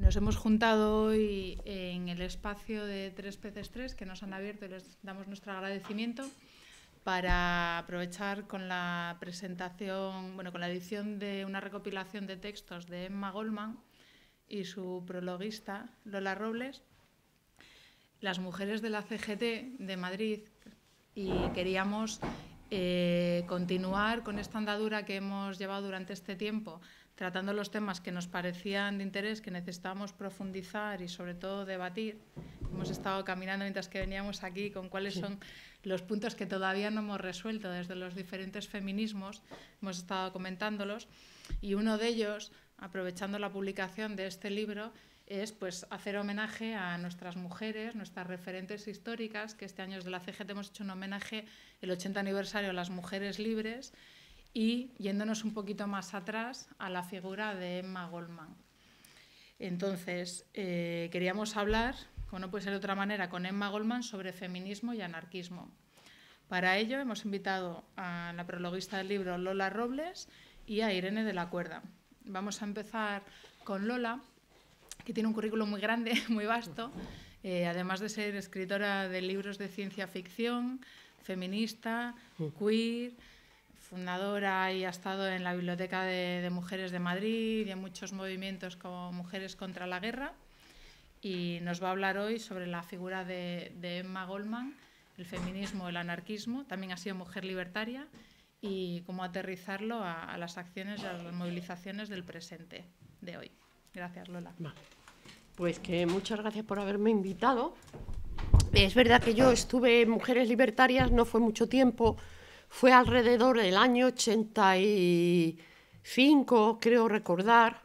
Nos hemos juntado hoy en el espacio de Tres Peces Tres, que nos han abierto y les damos nuestro agradecimiento, para aprovechar con la presentación, bueno, con la edición de una recopilación de textos de Emma Goldman y su prologuista Lola Robles, las mujeres de la CGT de Madrid, y queríamos eh, continuar con esta andadura que hemos llevado durante este tiempo tratando los temas que nos parecían de interés, que necesitábamos profundizar y sobre todo debatir. Hemos estado caminando mientras que veníamos aquí con cuáles son los puntos que todavía no hemos resuelto desde los diferentes feminismos, hemos estado comentándolos y uno de ellos, aprovechando la publicación de este libro, es pues hacer homenaje a nuestras mujeres, nuestras referentes históricas, que este año desde la CGT hemos hecho un homenaje el 80 aniversario a las mujeres libres y yéndonos un poquito más atrás a la figura de Emma Goldman. Entonces, eh, queríamos hablar, como no puede ser de otra manera, con Emma Goldman sobre feminismo y anarquismo. Para ello hemos invitado a la prologuista del libro Lola Robles y a Irene de la Cuerda. Vamos a empezar con Lola, que tiene un currículum muy grande, muy vasto, eh, además de ser escritora de libros de ciencia ficción, feminista, mm. queer, fundadora y ha estado en la Biblioteca de, Mujeres de Madrid y en muchos movimientos como Mujeres contra la Guerra. Y nos va a hablar hoy sobre la figura de, Emma Goldman, el feminismo, el anarquismo. También ha sido mujer libertaria y cómo aterrizarlo a, a las acciones y a las movilizaciones del presente de hoy. Gracias, Lola. Pues que muchas gracias por haberme invitado. Es verdad que yo estuve en Mujeres Libertarias, no fue mucho tiempo, fue alrededor del año 85, creo recordar.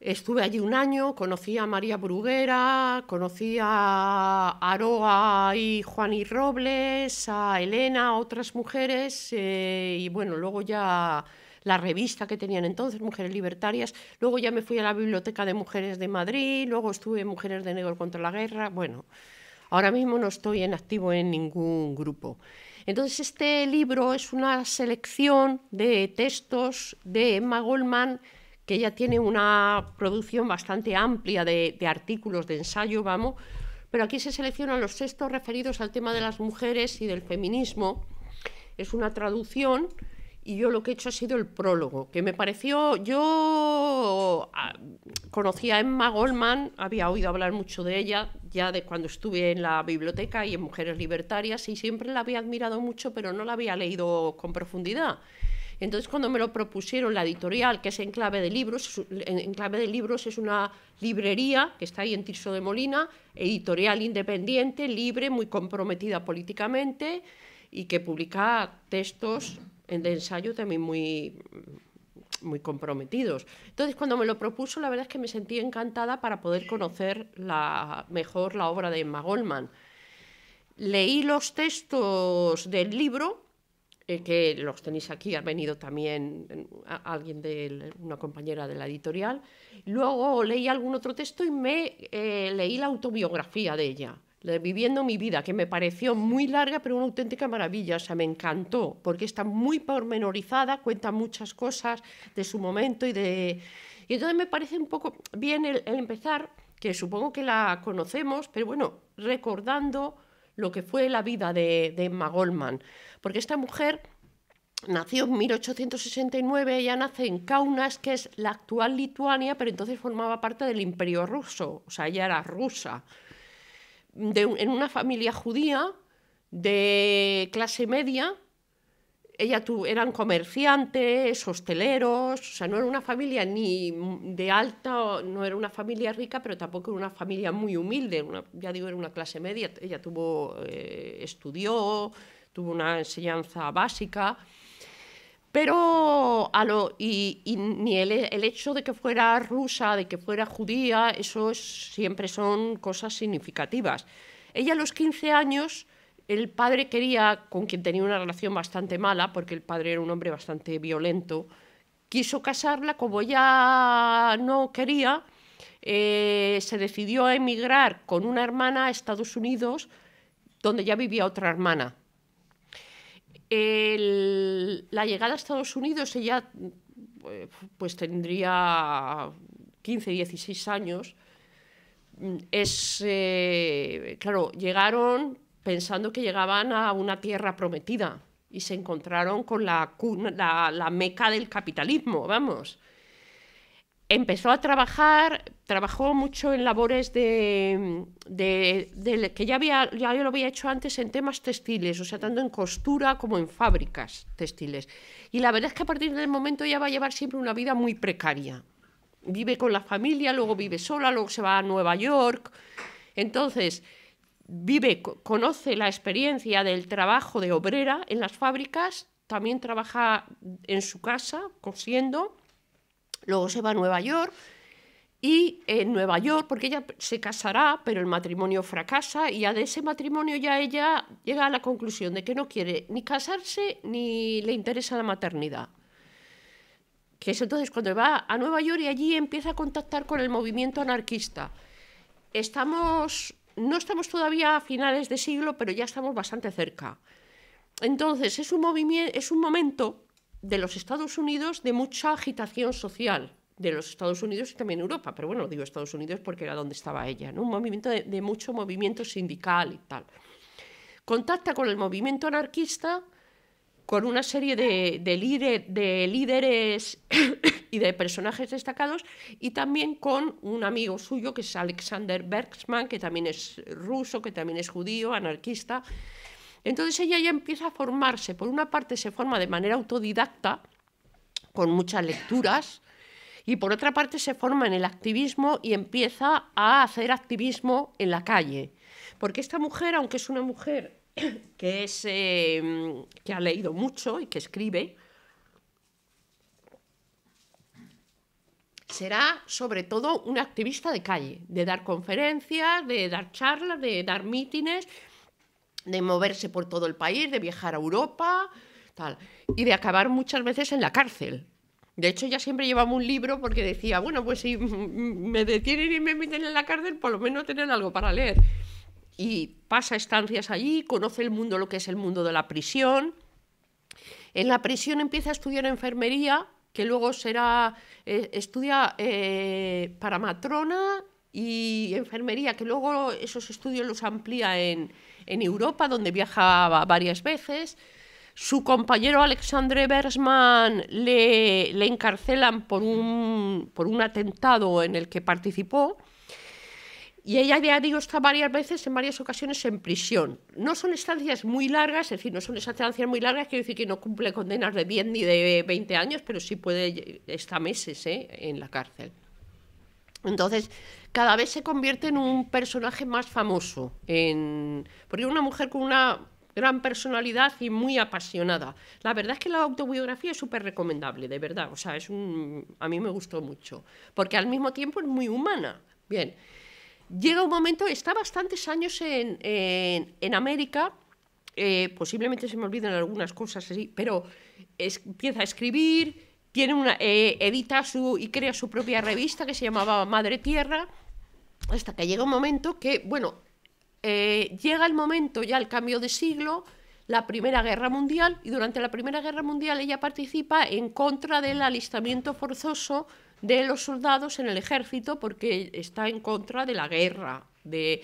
Estuve allí un año, conocí a María Bruguera, conocí a Aroa y Juan y Robles, a Elena, a otras mujeres, eh, y bueno, luego ya la revista que tenían entonces, Mujeres Libertarias, luego ya me fui a la Biblioteca de Mujeres de Madrid, luego estuve en Mujeres de Negro contra la Guerra, bueno, ahora mismo no estoy en activo en ningún grupo. Entonces, este libro es una selección de textos de Emma Goldman, que ella tiene una producción bastante amplia de, artículos, de ensayo, vamos, pero aquí se seleccionan los textos referidos al tema de las mujeres y del feminismo. Es una traducción y yo lo que he hecho ha sido el prólogo, que me pareció, yo conocí a Emma Goldman, había oído hablar mucho de ella ya de cuando estuve en la biblioteca y en Mujeres Libertarias y siempre la había admirado mucho, pero no la había leído con profundidad. Entonces, cuando me lo propusieron la editorial, que es Enclave de Libros, Enclave de Libros es una librería que está ahí en Tirso de Molina, editorial independiente, libre, muy comprometida políticamente y que publica textos de ensayo también muy muy comprometidos. Entonces, cuando me lo propuso, la verdad es que me sentí encantada para poder conocer mejor la obra de Emma Goldman. Leí los textos del libro, eh, que los tenéis aquí, ha venido también eh, alguien de una compañera de la editorial. Luego leí algún otro texto y me eh, leí la autobiografía de ella viviendo mi vida, que me pareció muy larga, pero una auténtica maravilla, o sea, me encantó, porque está muy pormenorizada, cuenta muchas cosas de su momento y de... Y entonces me parece un poco bien el, empezar, que supongo que la conocemos, pero bueno, recordando lo que fue la vida de, de Emma Goldman, porque esta mujer nació en 1869, ella nace en Kaunas, que es la actual Lituania, pero entonces formaba parte del Imperio ruso, o sea, ella era rusa de, en una familia judía de clase media. Ella eran comerciantes, hosteleros, o sea, no era una familia ni de alta, no era una familia rica, pero tampoco era una familia muy humilde, ya digo, era una clase media. Ella tuvo, eh, estudió, tuvo una enseñanza básica. Pero ni el, hecho de que fuera rusa, de que fuera judía, eso siempre son cosas significativas. Ella a los 15 años, el padre quería, con quien tenía una relación bastante mala, porque el padre era un hombre bastante violento, quiso casarla como ella no quería, eh, se decidió a emigrar con una hermana a Estados Unidos, donde ya vivía otra hermana la llegada a Estados Unidos ella eh, pues tendría 15, 16 años. Es, eh, claro, llegaron pensando que llegaban a una tierra prometida y se encontraron con la, la, la meca del capitalismo, vamos. Empezó a trabajar, trabajó mucho en labores de, que ya, había, ya yo lo había hecho antes en temas textiles, o sea, tanto en costura como en fábricas textiles. Y la verdad es que a partir del momento ya va a llevar siempre una vida muy precaria. Vive con la familia, luego vive sola, luego se va a Nueva York. Entonces, vive, conoce la experiencia del trabajo de obrera en las fábricas, también trabaja en su casa cosiendo, luego se va a Nueva York y eh, en Nueva York, porque ella se casará, pero el matrimonio fracasa y de ese matrimonio ya ella llega a la conclusión de que no quiere ni casarse ni le interesa la maternidad. Que es entonces cuando va a Nueva York y allí empieza a contactar con el movimiento anarquista. Estamos, no estamos todavía a finales de siglo, pero ya estamos bastante cerca. Entonces es un, movimiento, es un momento de los Estados Unidos de mucha agitación social de los Estados Unidos y también Europa, pero bueno, digo Estados Unidos porque era donde estaba ella, ¿no? un movimiento de, mucho movimiento sindical y tal. Contacta con el movimiento anarquista, con una serie de, de líderes y de personajes destacados, y también con un amigo suyo que es Alexander Bergsman, que también es ruso, que también es judío, anarquista. Entonces ella ya empieza a formarse. Por una parte se forma de manera autodidacta, con muchas lecturas, y por otra parte se forma en el activismo y empieza a hacer activismo en la calle. Porque esta mujer, aunque es una mujer que, eh, que ha leído mucho y que escribe, será sobre todo una activista de calle, de dar conferencias, de dar charlas, de dar mítines, de moverse por todo el país, de viajar a Europa, tal, y de acabar muchas veces en la cárcel. De hecho, ya siempre llevaba un libro porque decía, bueno, pues si me detienen y me meten en la cárcel, por lo menos tienen algo para leer. Y pasa estancias allí, conoce el mundo, lo que es el mundo de la prisión. En la prisión empieza a estudiar enfermería, que luego será, eh, estudia eh, para matrona y enfermería, que luego esos estudios los amplía en, en Europa, donde viaja varias veces. Su compañero Alexandre Bersman le, encarcelan por un, atentado en el que participó. Y ella ya digo está varias veces, en varias ocasiones, en prisión. No son estancias muy largas, es decir, no son estancias muy largas, quiero decir que no cumple condenas de 10 ni de 20 años, pero sí puede estar meses ¿eh? en la cárcel. Entonces, cada vez se convierte en un personaje más famoso. En... Porque una mujer con una gran personalidad y muy apasionada. La verdad es que la autobiografía es súper recomendable, de verdad. O sea, es un, a mí me gustó mucho, porque al mismo tiempo es muy humana. Bien, llega un momento, está bastantes años en, América, eh, posiblemente se me olviden algunas cosas así, pero empieza a escribir, eh, edita su, y crea su propia revista que se llamaba Madre Tierra, hasta que llega un momento que, bueno, eh, llega el momento ya el cambio de siglo, la Primera Guerra Mundial, y durante la Primera Guerra Mundial ella participa en contra del alistamiento forzoso de los soldados en el ejército porque está en contra de la guerra, de,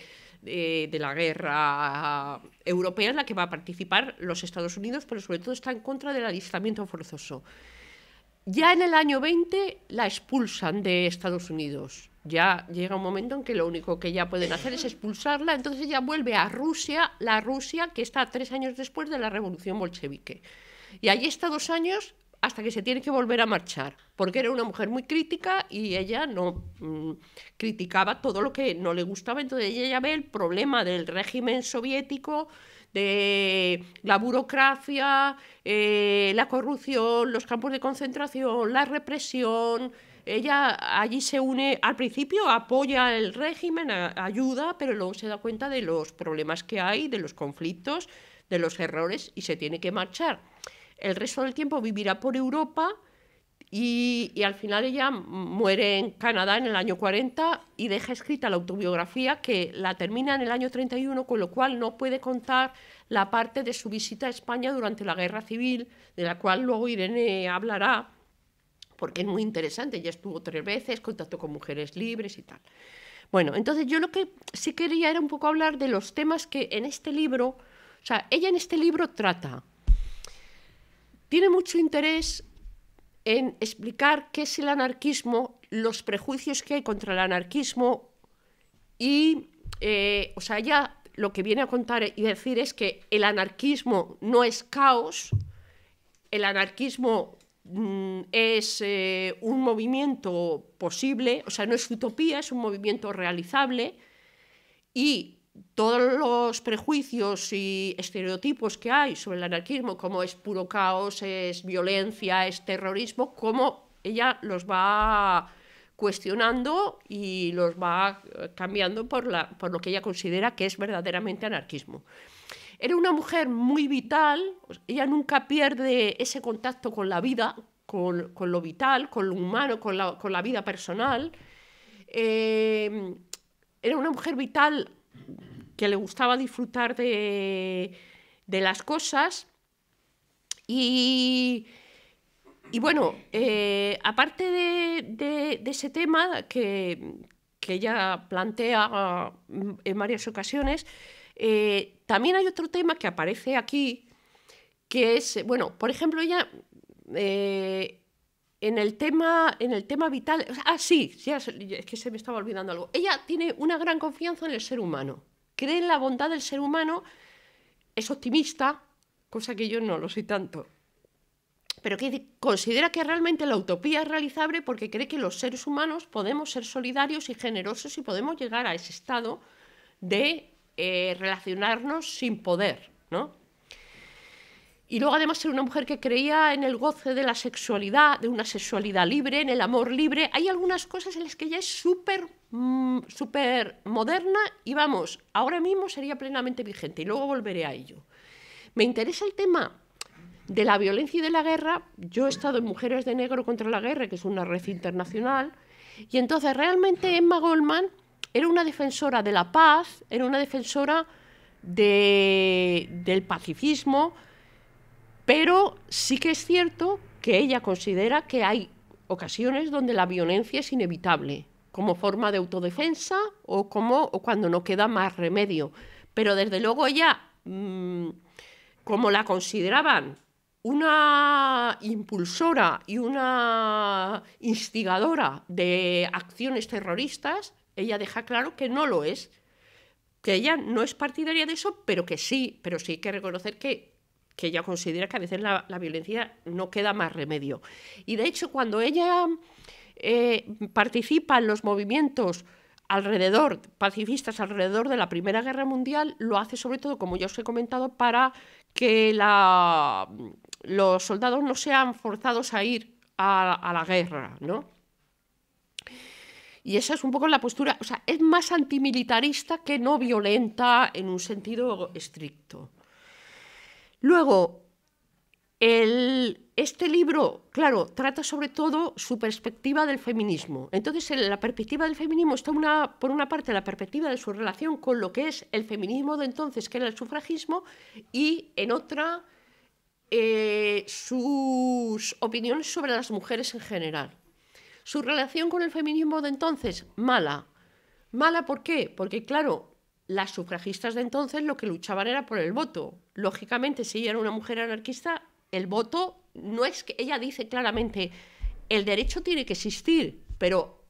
la guerra europea en la que va a participar los Estados Unidos, pero sobre todo está en contra del alistamiento forzoso. Ya en el año 20 la expulsan de Estados Unidos ya llega un momento en que lo único que ya pueden hacer es expulsarla, entonces ella vuelve a Rusia, la Rusia que está tres años después de la revolución bolchevique. Y ahí está dos años hasta que se tiene que volver a marchar, porque era una mujer muy crítica y ella no mm, criticaba todo lo que no le gustaba, entonces ella ve el problema del régimen soviético, de la burocracia, eh, la corrupción, los campos de concentración, la represión, ella allí se une, al principio apoya el régimen, ayuda, pero luego se da cuenta de los problemas que hay, de los conflictos, de los errores y se tiene que marchar. El resto del tiempo vivirá por Europa y, y al final ella muere en Canadá en el año 40 y deja escrita la autobiografía que la termina en el año 31, con lo cual no puede contar la parte de su visita a España durante la guerra civil, de la cual luego Irene hablará porque es muy interesante, ya estuvo tres veces, contacto con mujeres libres y tal. Bueno, entonces yo lo que sí quería era un poco hablar de los temas que en este libro, o sea, ella en este libro trata. Tiene mucho interés en explicar qué es el anarquismo, los prejuicios que hay contra el anarquismo y, eh, o sea, ella lo que viene a contar y decir es que el anarquismo no es caos, el anarquismo Mm, es eh, un movimiento posible, o sea, no es utopía, es un movimiento realizable y todos los prejuicios y estereotipos que hay sobre el anarquismo, como es puro caos, es violencia, es terrorismo, como ella los va cuestionando y los va eh, cambiando por, por lo que ella considera que es verdaderamente anarquismo. Era una mujer muy vital, ella nunca pierde ese contacto con la vida, con, lo vital, con lo humano, con la, vida personal. Em, era una mujer vital que le gustaba disfrutar de, las cosas y, y bueno, eh, aparte de, ese tema que, ella plantea en varias ocasiones, eh, también hay otro tema que aparece aquí, que es, bueno, por ejemplo, ella eh, en, el tema, en el tema vital, ah, sí, es que se me estaba olvidando algo, ella tiene una gran confianza en el ser humano, cree en la bondad del ser humano, es optimista, cosa que yo no lo soy tanto, pero que considera que realmente la utopía es realizable porque cree que los seres humanos podemos ser solidarios y generosos y podemos llegar a ese estado de eh, relacionarnos sin poder, ¿no? Y luego además ser una mujer que creía en el goce de la sexualidad, de una sexualidad libre, en el amor libre. Hay algunas cosas en las que ella es súper mm, súper moderna y vamos, ahora mismo sería plenamente vigente y luego volveré a ello. Me interesa el tema de la violencia y de la guerra. Yo he estado en Mujeres de Negro contra la Guerra, que es una red internacional, y entonces realmente Emma Goldman era una defensora de la paz, era una defensora del pacifismo, pero sí que es cierto que ella considera que hay ocasiones donde la violencia es inevitable, como forma de autodefensa o, como, cuando no queda más remedio. Pero desde luego ella, mm, como la consideraban una impulsora y una instigadora de acciones terroristas, ella deja claro que no lo es, que ella no es partidaria de eso, pero que sí, pero sí hay que reconocer que, que ella considera que a veces la, violencia no queda más remedio. Y de hecho, cuando ella eh, participa en los movimientos alrededor, pacifistas alrededor de la Primera Guerra Mundial, lo hace sobre todo, como ya os he comentado, para que los soldados no sean forzados a ir a la guerra, ¿no? Y esa es un poco la postura, o sea, es más antimilitarista que no violenta en un sentido estricto. Luego, este libro, claro, trata sobre todo su perspectiva del feminismo. Entonces, la perspectiva del feminismo está, una, por una parte, la perspectiva de su relación con lo que es el feminismo de entonces, que era el sufragismo, y en otra, eh, sus opiniones sobre las mujeres en general. Su relación con el feminismo de entonces, mala. Mala, ¿por qué? Porque, claro, las sufragistas de entonces lo que luchaban era por el voto. Lógicamente, si ella era una mujer anarquista, el voto no es que ella dice claramente, el derecho tiene que existir, pero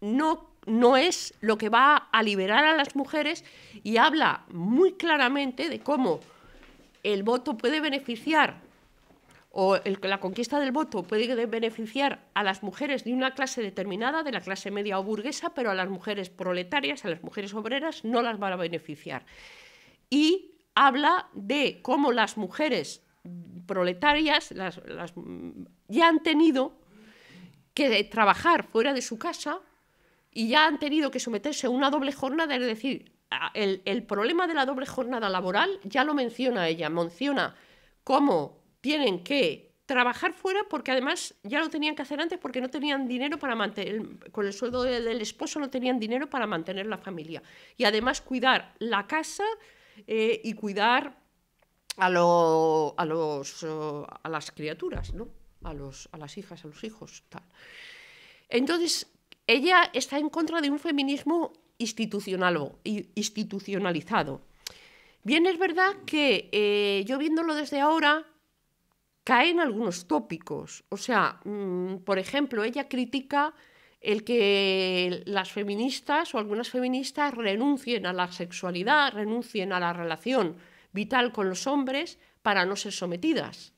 no, no es lo que va a liberar a las mujeres y habla muy claramente de cómo el voto puede beneficiar o la conquista del voto puede beneficiar a las mujeres de una clase determinada, de la clase media o burguesa, pero a las mujeres proletarias, a las mujeres obreras, no las van a beneficiar. Y habla de cómo las mujeres proletarias mm, ya han tenido que trabajar fuera de su casa y ya han tenido que someterse a una doble jornada, es decir, el problema de la doble jornada laboral ya lo menciona ella, menciona cómo tienen que trabajar fuera porque además ya lo tenían que hacer antes porque no tenían dinero para mantener, con el sueldo del esposo no tenían dinero para mantener la familia. Y además cuidar la casa eh, y cuidar a, los, a las criaturas, a, los, a las hijas, a los hijos. Tal. Entonces, ella está en contra de un feminismo institucional, institucionalizado. Bien, es verdad que eh, yo viéndolo desde ahora, caen algunos tópicos. O sea, mm, por ejemplo, ella critica el que las feministas o algunas feministas renuncien a la sexualidad, renuncien a la relación vital con los hombres para no ser sometidas.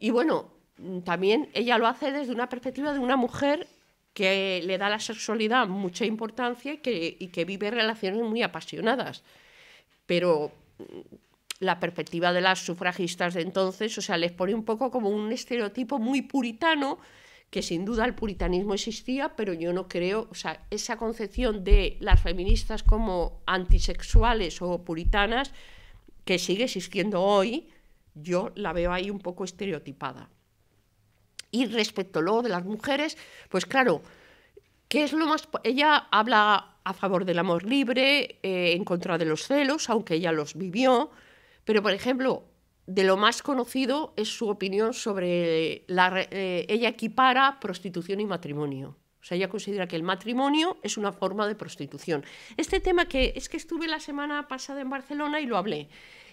Y bueno, mm, también ella lo hace desde una perspectiva de una mujer que le da a la sexualidad mucha importancia y que, y que vive relaciones muy apasionadas. Pero mm, la perspectiva de las sufragistas de entonces, o sea, les pone un poco como un estereotipo muy puritano, que sin duda el puritanismo existía, pero yo no creo, o sea, esa concepción de las feministas como antisexuales o puritanas, que sigue existiendo hoy, yo la veo ahí un poco estereotipada. Y respecto luego de las mujeres, pues claro, ¿qué es lo más...? Ella habla a favor del amor libre, eh, en contra de los celos, aunque ella los vivió, pero, por ejemplo, de lo más conocido es su opinión sobre la, eh, ella equipara prostitución y matrimonio. O sea, ella considera que el matrimonio es una forma de prostitución. Este tema que es que estuve la semana pasada en Barcelona y lo hablé.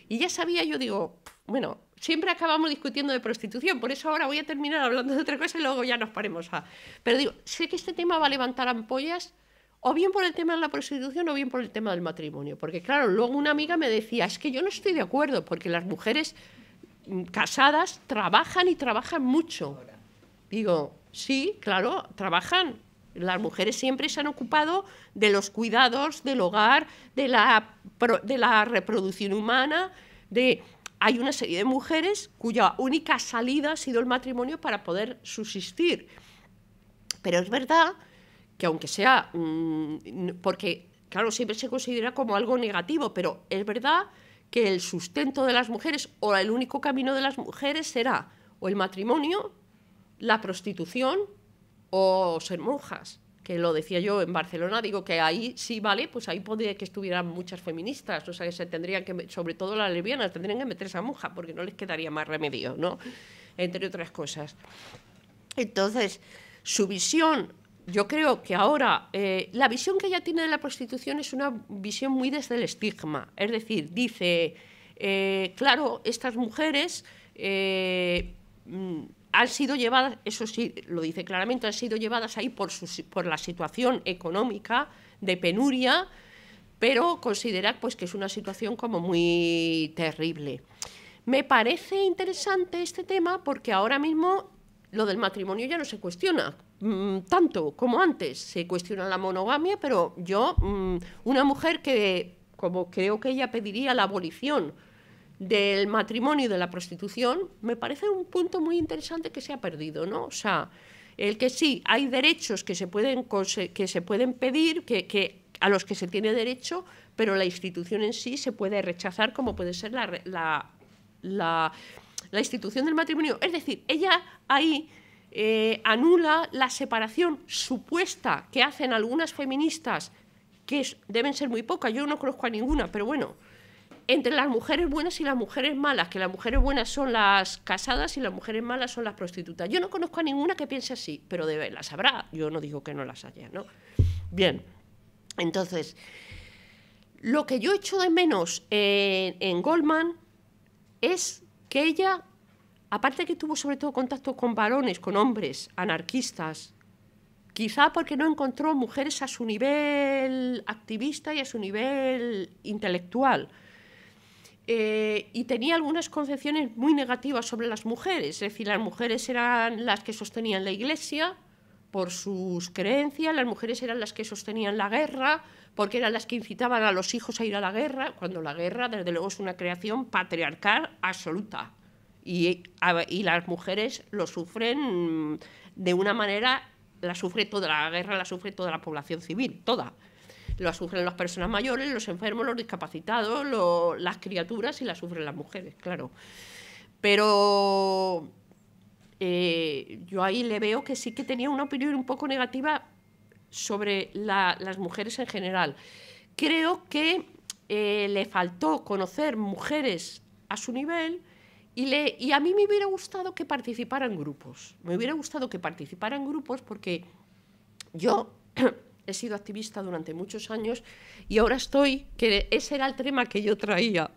Y ya sabía, yo digo, bueno, siempre acabamos discutiendo de prostitución, por eso ahora voy a terminar hablando de otra cosa y luego ya nos paremos a... Pero digo, sé que este tema va a levantar ampollas o bien por el tema de la prostitución o bien por el tema del matrimonio. Porque claro, luego una amiga me decía, es que yo no estoy de acuerdo, porque las mujeres mm, casadas trabajan y trabajan mucho. Digo, sí, claro, trabajan. Las mujeres siempre se han ocupado de los cuidados, del hogar, de la, de la reproducción humana, de... Hay una serie de mujeres cuya única salida ha sido el matrimonio para poder subsistir. Pero es verdad que aunque sea, porque claro, siempre se considera como algo negativo, pero es verdad que el sustento de las mujeres o el único camino de las mujeres será o el matrimonio, la prostitución o ser monjas que lo decía yo en Barcelona, digo que ahí sí vale, pues ahí podría que estuvieran muchas feministas, o sea, que se tendrían que, sobre todo las lesbianas, tendrían que meterse a monja porque no les quedaría más remedio, ¿no? Entre otras cosas. Entonces, su visión yo creo que ahora eh, la visión que ella tiene de la prostitución es una visión muy desde el estigma. Es decir, dice, eh, claro, estas mujeres eh, mm, han sido llevadas, eso sí, lo dice claramente, han sido llevadas ahí por, por la situación económica de penuria, pero considera pues, que es una situación como muy terrible. Me parece interesante este tema porque ahora mismo lo del matrimonio ya no se cuestiona, Mm, tanto como antes. Se cuestiona la monogamia, pero yo, mm, una mujer que, como creo que ella pediría la abolición del matrimonio y de la prostitución, me parece un punto muy interesante que se ha perdido, ¿no? O sea, el que sí, hay derechos que se pueden, que se pueden pedir, que, a los que se tiene derecho, pero la institución en sí se puede rechazar, como puede ser la, la, la, la institución del matrimonio. Es decir, ella ahí eh, anula la separación supuesta que hacen algunas feministas, que deben ser muy pocas, yo no conozco a ninguna, pero bueno, entre las mujeres buenas y las mujeres malas, que las mujeres buenas son las casadas y las mujeres malas son las prostitutas. Yo no conozco a ninguna que piense así, pero debe, las habrá, yo no digo que no las haya, ¿no? Bien, entonces, lo que yo echo de menos eh, en Goldman es que ella aparte que tuvo sobre todo contacto con varones, con hombres, anarquistas, quizá porque no encontró mujeres a su nivel activista y a su nivel intelectual. Eh, y tenía algunas concepciones muy negativas sobre las mujeres, es decir, las mujeres eran las que sostenían la iglesia por sus creencias, las mujeres eran las que sostenían la guerra, porque eran las que incitaban a los hijos a ir a la guerra, cuando la guerra, desde luego, es una creación patriarcal absoluta. Y, las mujeres lo sufren de una manera, la sufre toda la guerra, la sufre toda la población civil, toda. Lo sufren las personas mayores, los enfermos, los discapacitados, las criaturas y la sufren las mujeres, claro. Pero eh, yo ahí le veo que sí que tenía una opinión un poco negativa sobre las mujeres en general. Creo que eh, le faltó conocer mujeres a su nivel y, a mí me hubiera gustado que participaran grupos. Me hubiera gustado que participaran grupos porque yo he sido activista durante muchos años y ahora estoy, que ese era el tema que yo traía,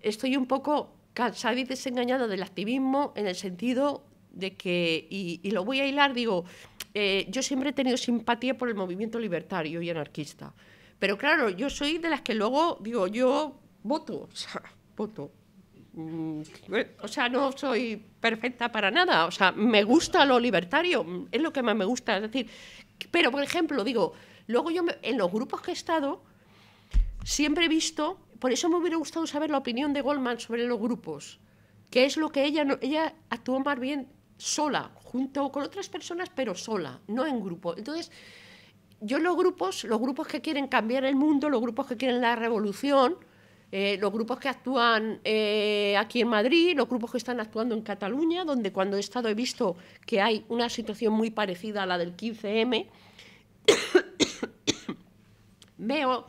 estoy un poco cansada y desengañada del activismo en el sentido de que, y, lo voy a hilar, digo, eh, yo siempre he tenido simpatía por el movimiento libertario y anarquista, pero claro, yo soy de las que luego, digo, yo voto, o sea, voto, Mm, o sea, no soy perfecta para nada, o sea, me gusta lo libertario, es lo que más me gusta, es decir, pero por ejemplo, digo, luego yo en los grupos que he estado siempre he visto, por eso me hubiera gustado saber la opinión de Goldman sobre los grupos, que es lo que ella ella actuó más bien sola, junto con otras personas, pero sola, no en grupo. Entonces, yo los grupos, los grupos que quieren cambiar el mundo, los grupos que quieren la revolución, eh, los grupos que actúan eh, aquí en Madrid, los grupos que están actuando en Cataluña, donde cuando he estado he visto que hay una situación muy parecida a la del 15M. Veo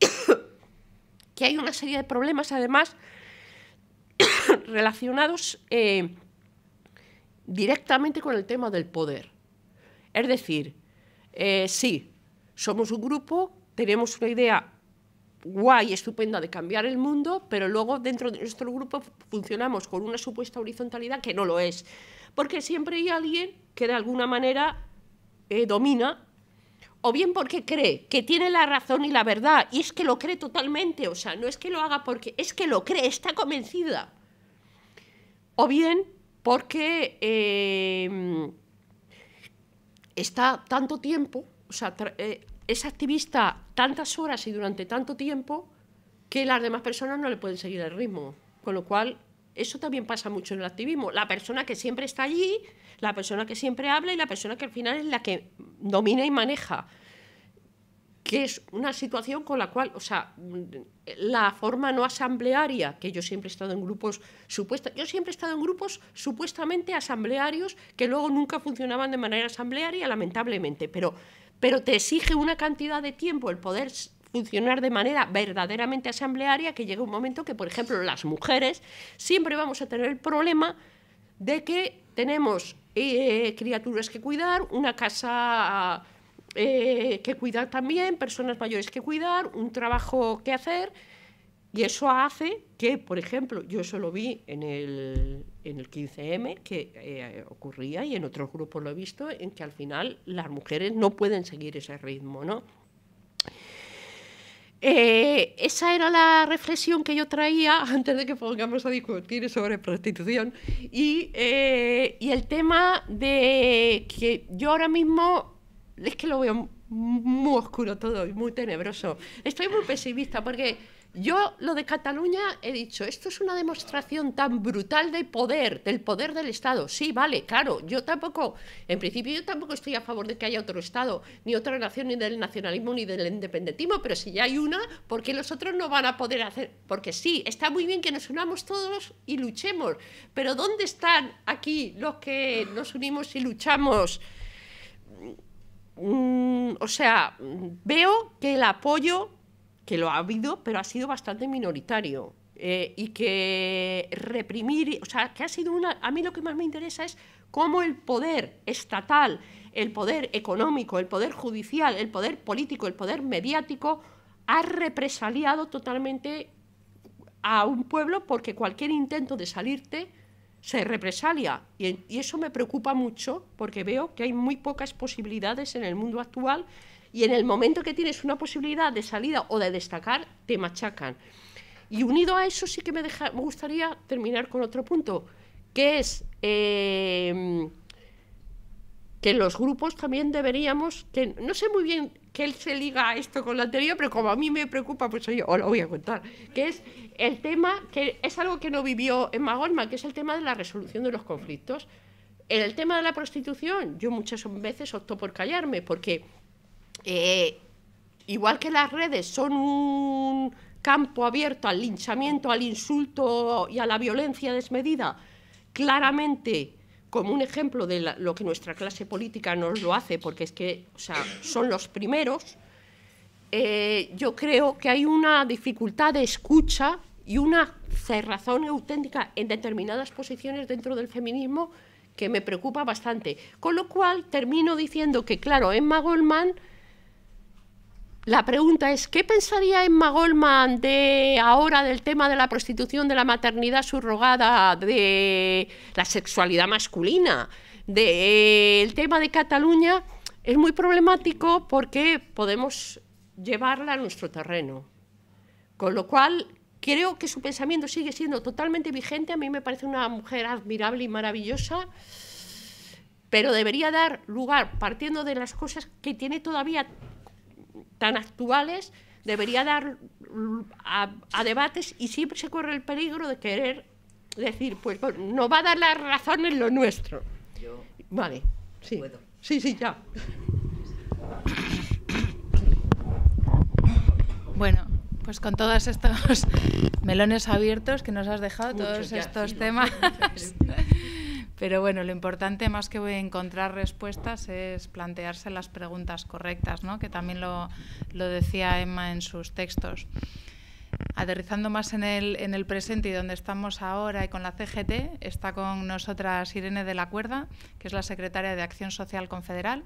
que hay una serie de problemas, además, relacionados eh, directamente con el tema del poder. Es decir, sí, somos un grupo, tenemos una idea guay, estupenda de cambiar el mundo, pero luego dentro de nuestro grupo funcionamos con una supuesta horizontalidad que no lo es. Porque siempre hay alguien que de alguna manera eh, domina, o bien porque cree que tiene la razón y la verdad, y es que lo cree totalmente, o sea, no es que lo haga porque, es que lo cree, está convencida. O bien porque eh, está tanto tiempo, o sea, eh, es activista tantas horas y durante tanto tiempo que las demás personas no le pueden seguir el ritmo. Con lo cual, eso también pasa mucho en el activismo. La persona que siempre está allí, la persona que siempre habla y la persona que al final es la que domina y maneja. Que es una situación con la cual, o sea, la forma no asamblearia, que yo siempre he estado en grupos yo siempre he estado en grupos supuestamente asamblearios que luego nunca funcionaban de manera asamblearia, lamentablemente, pero pero te exige una cantidad de tiempo el poder funcionar de manera verdaderamente asamblearia que llegue un momento que, por ejemplo, las mujeres siempre vamos a tener el problema de que tenemos eh, criaturas que cuidar, una casa eh, que cuidar también, personas mayores que cuidar, un trabajo que hacer y eso hace que, por ejemplo, yo eso lo vi en el, 15M, que eh, ocurría, y en otros grupos lo he visto, en que al final las mujeres no pueden seguir ese ritmo, ¿no? Eh, esa era la reflexión que yo traía antes de que pongamos a discutir sobre prostitución y, eh, y el tema de que yo ahora mismo es que lo veo muy oscuro todo y muy tenebroso. Estoy muy pesimista porque yo lo de Cataluña he dicho, esto es una demostración tan brutal de poder, del poder del Estado. Sí, vale, claro, yo tampoco, en principio yo tampoco estoy a favor de que haya otro Estado, ni otra nación, ni del nacionalismo, ni del independentismo, pero si ya hay una, ¿por qué los otros no van a poder hacer? Porque sí, está muy bien que nos unamos todos y luchemos, pero ¿dónde están aquí los que nos unimos y luchamos? Mm, o sea, veo que el apoyo que lo ha habido, pero ha sido bastante minoritario. Eh, y que reprimir, o sea, que ha sido una, a mí lo que más me interesa es cómo el poder estatal, el poder económico, el poder judicial, el poder político, el poder mediático, ha represaliado totalmente a un pueblo porque cualquier intento de salirte se represalia. Y, y eso me preocupa mucho porque veo que hay muy pocas posibilidades en el mundo actual y en el momento que tienes una posibilidad de salida o de destacar, te machacan. Y unido a eso sí que me, me gustaría terminar con otro punto, que es em, que los grupos también deberíamos, que no sé muy bien que él se liga a esto con lo anterior, pero como a mí me preocupa, pues yo os lo voy a contar, que es el tema, que es algo que no vivió en magorma que es el tema de la resolución de los conflictos. En el tema de la prostitución, yo muchas veces opto por callarme, porque eh, igual que las redes son un campo abierto al linchamiento, al insulto y a la violencia desmedida, claramente como un ejemplo de lo que nuestra clase política nos lo hace, porque es que o sea, son los primeros, eh, yo creo que hay una dificultad de escucha y una cerrazón auténtica en determinadas posiciones dentro del feminismo que me preocupa bastante. Con lo cual, termino diciendo que, claro, Emma Goldman la pregunta es, ¿qué pensaría Emma Goldman de ahora del tema de la prostitución, de la maternidad subrogada, de la sexualidad masculina, del eh, tema de Cataluña? Es muy problemático porque podemos llevarla a nuestro terreno. Con lo cual, creo que su pensamiento sigue siendo totalmente vigente. A mí me parece una mujer admirable y maravillosa pero debería dar lugar, partiendo de las cosas que tiene todavía tan actuales debería dar a, debates y siempre se corre el peligro de querer decir, pues, pues no va a dar la razón en lo nuestro. vale, sí. Sí, sí, ya. Bueno, pues con todos estos melones abiertos que nos has dejado, todos estos temas. Pero bueno, lo importante más que encontrar respuestas es plantearse las preguntas correctas, ¿no? que también lo, decía Emma en sus textos aterrizando más en el, presente y donde estamos ahora y con la CGT, está con nosotras Irene de la Cuerda, que es la secretaria de Acción Social Confederal,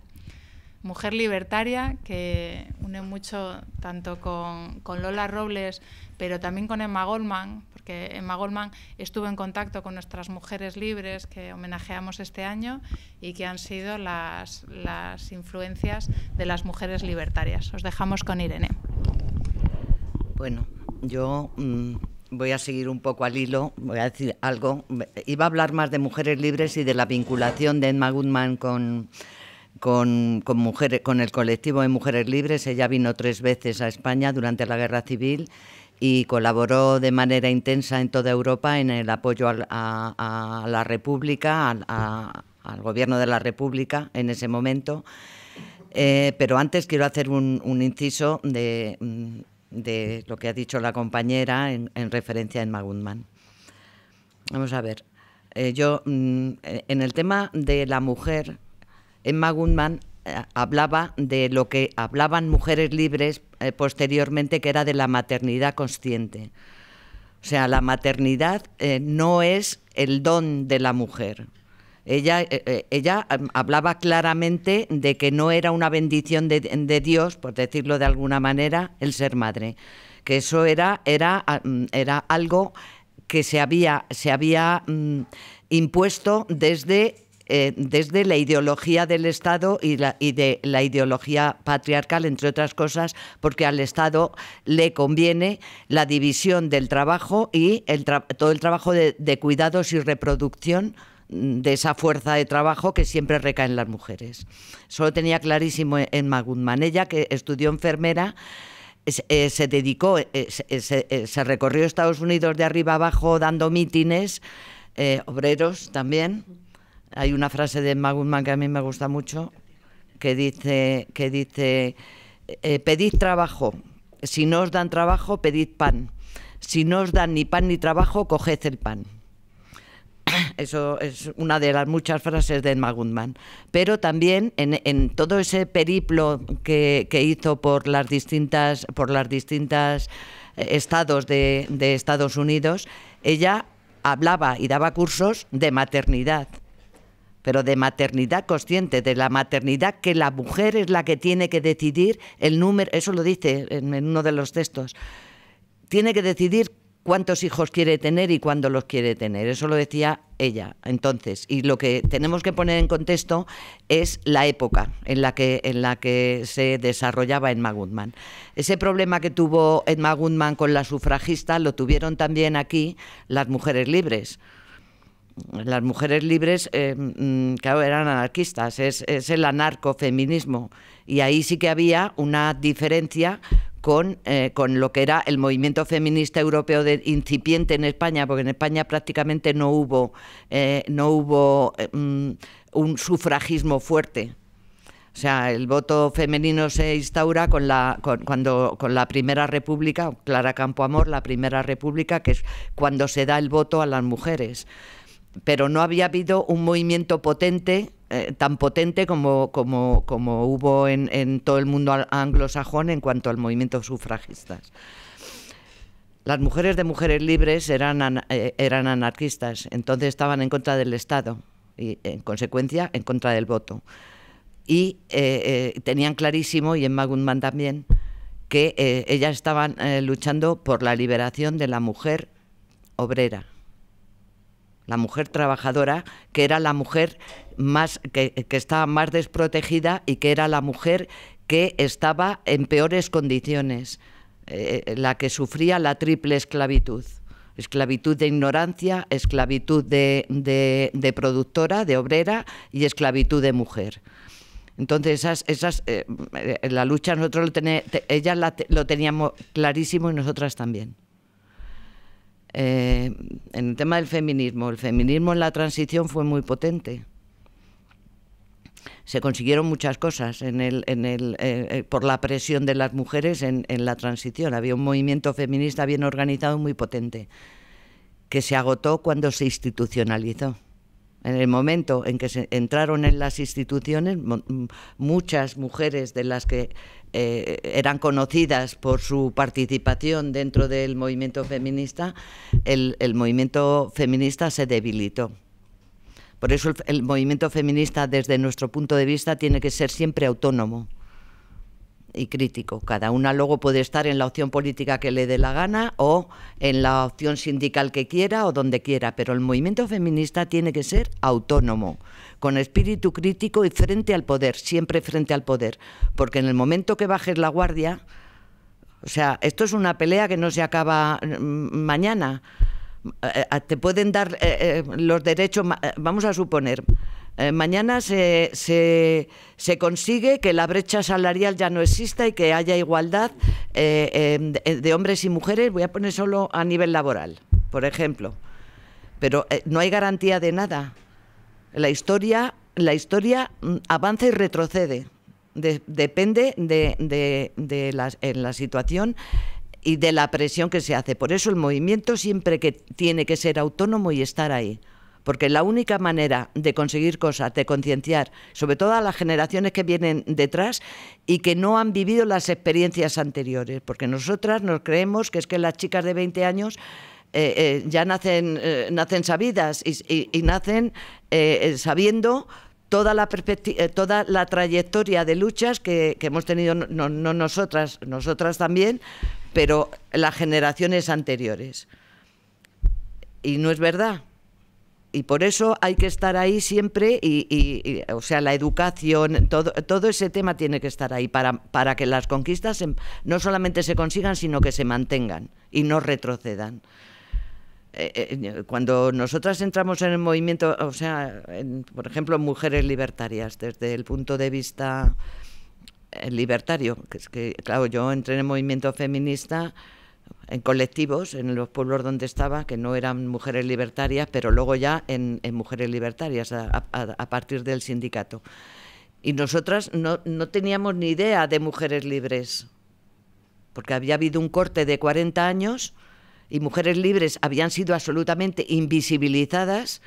mujer libertaria que une mucho tanto con Lola Robles, pero también con Emma Goldman, que Emma Goldman estuvo en contacto con nuestras mujeres libres que homenajeamos este año y que han sido las, influencias de las mujeres libertarias. Os dejamos con Irene. Bueno, yo mm, voy a seguir un poco al hilo, voy a decir algo. Iba a hablar más de mujeres libres y de la vinculación de Emma Goldman con, con, mujeres, con el colectivo de mujeres libres. Ella vino tres veces a España durante la guerra civil y colaboró de manera intensa en toda Europa en el apoyo a, la República, al, gobierno de la República en ese momento. Eh, pero antes quiero hacer un, inciso de, lo que ha dicho la compañera en, referencia a Emma Vamos a ver. Eh, yo, mm, eh, en el tema de la mujer, Emma Goodman eh, hablaba de lo que hablaban mujeres libres eh, posteriormente, que era de la maternidad consciente. O sea, la maternidad eh, no es el don de la mujer. Ella, ella mm, hablaba claramente de que no era una bendición de, Dios, por decirlo de alguna manera, el ser madre. Que eso era, era, ah, mm, era algo que se había, se había mm, impuesto desde eh, desde la ideología del Estado y, la, de la ideología patriarcal, entre otras cosas, porque al Estado le conviene la división del trabajo y todo el trabajo de, cuidados y reproducción de esa fuerza de trabajo que siempre recae en las mujeres. Solo tenía clarísimo e-, en Magundman. Ella, que estudió enfermera, eh, se, dedicó, eh, se, recorrió Estados Unidos de arriba abajo dando mítines, obreros también hay una frase de Emma que a mí me gusta mucho, que dice, que dice eh, pedid trabajo, si no os dan trabajo, pedid pan. Si no os dan ni pan ni trabajo, coged el pan. Eso es una de las muchas frases de Emma Pero también en, todo ese periplo que, hizo por las distintas, por las distintas eh, estados de Estados Unidos, ella hablaba y daba cursos de maternidad pero de maternidad consciente, de la maternidad que la mujer es la que tiene que decidir el número, eso lo dice en, uno de los textos, tiene que decidir cuántos hijos quiere tener y cuándo los quiere tener. Eso lo decía ella. Entonces, y lo que tenemos que poner en contexto es la época en la que, en la que se desarrollaba Edma Goodman. Ese problema que tuvo Edma Goodman con la sufragista lo tuvieron también aquí las mujeres libres las mujeres libres, eh, mm, eran anarquistas, es, el anarcofeminismo. Y ahí sí que había una diferencia eh, con, lo que era el movimiento feminista europeo de, incipiente en España, porque en España prácticamente no hubo, eh, no hubo mm, un sufragismo fuerte. O sea, el voto femenino se instaura con la, con la Primera República, Clara Campoamor, la Primera República, que es cuando se da el voto a las mujeres pero no había habido un movimiento potente, eh, tan potente como, hubo en, todo el mundo anglosajón en cuanto al movimiento sufragistas. Las mujeres de mujeres libres eh, eran, anarquistas, entonces estaban en contra del Estado y, en consecuencia, en contra del voto. Y eh, tenían clarísimo, y en Magundman también, que ellas estaban luchando por la liberación de la mujer obrera la mujer trabajadora, que era la mujer más que, estaba más desprotegida y que era la mujer que estaba en peores condiciones, eh, la que sufría la triple esclavitud. Esclavitud de ignorancia, esclavitud de, de, productora, de obrera y esclavitud de mujer. Entonces, esas, esas, eh, eh, la lucha nosotros lo ellas la, lo teníamos clarísimo y nosotras también. Eh, en el tema del feminismo, el feminismo en la transición fue muy potente. Se consiguieron muchas cosas en el, eh, eh, por la presión de las mujeres en, en la transición. Había un movimiento feminista bien organizado, y muy potente, que se agotó cuando se institucionalizó. En el momento en que entraron en las instituciones, muchas mujeres de las que eh, eran conocidas por su participación dentro del movimiento feminista, el, movimiento feminista se debilitó. Por eso el movimiento feminista, desde nuestro punto de vista, tiene que ser siempre autónomo y crítico. Cada una luego puede estar en la opción política que le dé la gana o en la opción sindical que quiera o donde quiera, pero el movimiento feminista tiene que ser autónomo, con espíritu crítico y frente al poder, siempre frente al poder, porque en el momento que bajes la guardia, o sea, esto es una pelea que no se acaba mm, mañana. Eh, eh, te pueden dar eh, los derechos, vamos a suponer, eh, mañana se, se, consigue que la brecha salarial ya no exista y que haya igualdad eh, em, de, hombres y mujeres, voy a poner solo a nivel laboral, por ejemplo. Pero eh, no hay garantía de nada. La historia, la historia mm, avanza y retrocede. depende de, de, de la, la situación y de la presión que se hace. Por eso el movimiento siempre que tiene que ser autónomo y estar ahí porque la única manera de conseguir cosas, de concienciar, sobre todo a las generaciones que vienen detrás y que no han vivido las experiencias anteriores, porque nosotras nos creemos que es que las chicas de 20 años eh, eh, ya nacen, eh, nacen sabidas y, nacen sabiendo toda la, toda la trayectoria de luchas que, hemos tenido, no, nosotras, nosotras también, pero las generaciones anteriores. Y no es verdad y por eso hay que estar ahí siempre y, o sea la educación todo todo ese tema tiene que estar ahí para que las conquistas no solamente se consigan sino que se mantengan y no retrocedan eh, eh, cuando nosotras entramos en el movimiento o sea por ejemplo mujeres libertarias desde el punto de vista eh, libertario que es que claro yo entré en el movimiento feminista en colectivos, en los pueblos donde estaba, que no eran mujeres libertarias, pero luego ya en, mujeres libertarias a, partir del sindicato. Y nosotras no, no teníamos ni idea de mujeres libres, porque había habido un corte de 40 años y mujeres libres habían sido absolutamente invisibilizadas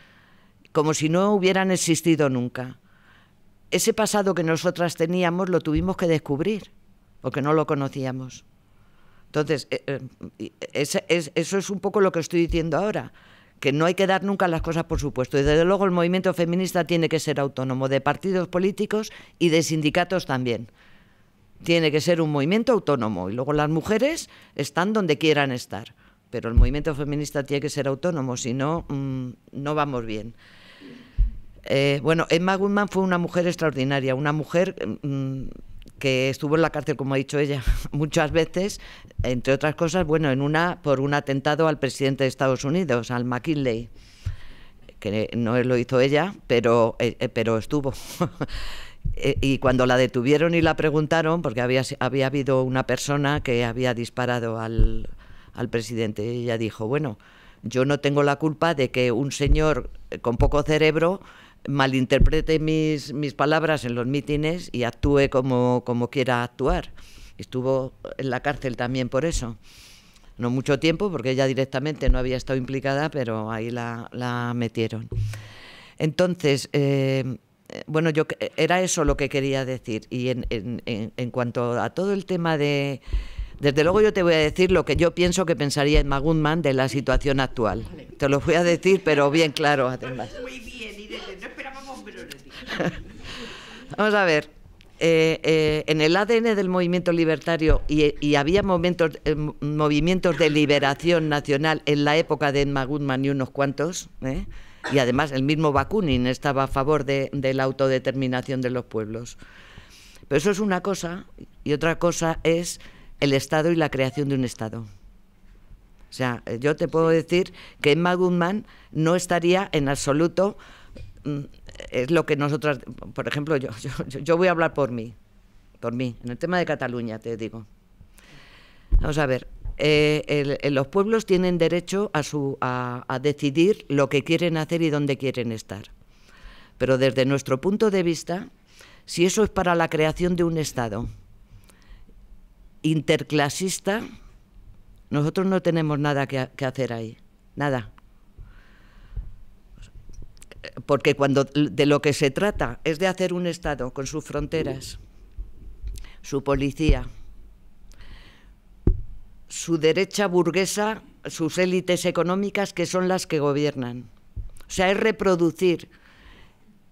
como si no hubieran existido nunca. Ese pasado que nosotras teníamos lo tuvimos que descubrir, porque no lo conocíamos. Entonces, eh, eh, eso es un poco lo que estoy diciendo ahora que no hay que dar nunca las cosas por supuesto. Y desde luego el movimiento feminista tiene que ser autónomo de partidos políticos y de sindicatos también. Tiene que ser un movimiento autónomo y luego las mujeres están donde quieran estar. Pero el movimiento feminista tiene que ser autónomo, si no, mm, no vamos bien. Eh, bueno, Emma Goodman fue una mujer extraordinaria, una mujer mm, que estuvo en la cárcel, como ha dicho ella, muchas veces, entre otras cosas, bueno, en una por un atentado al presidente de Estados Unidos, al McKinley, que no lo hizo ella, pero, eh, eh, pero estuvo. Eh, y cuando la detuvieron y la preguntaron, porque había, había habido una persona que había disparado al, al presidente, ella dijo, bueno, yo no tengo la culpa de que un señor con poco cerebro malinterprete mis, mis palabras en los mítines y actúe como, como quiera actuar. Estuvo en la cárcel también por eso. No mucho tiempo, porque ella directamente no había estado implicada, pero ahí la, metieron. Entonces, eh, bueno, yo era eso lo que quería decir. Y en, en, cuanto a todo el tema de. Desde luego yo te voy a decir lo que yo pienso que pensaría Emma de la situación actual. Te lo voy a decir, pero bien claro, además. Vamos a ver. Eh, eh, en el ADN del movimiento libertario y, había momentos, eh, movimientos de liberación nacional en la época de Edma y unos cuantos, y además el mismo Bakunin estaba a favor de, la autodeterminación de los pueblos. Pero eso es una cosa y otra cosa es el Estado y la creación de un Estado. O sea, yo te puedo decir que Edma no estaría en absoluto Mm, es lo que nosotras, por ejemplo, yo, yo, yo, voy a hablar por mí, por mí, en el tema de Cataluña, te digo. Vamos a ver, eh, los pueblos tienen derecho a, su, decidir lo que quieren hacer y dónde quieren estar. Pero desde nuestro punto de vista, si eso es para la creación de un Estado interclasista, nosotros no tenemos nada que hacer ahí, nada porque cuando de lo que se trata es de hacer un Estado con sus fronteras, su policía, su derecha burguesa, sus élites económicas que son las que gobiernan. O sea, es reproducir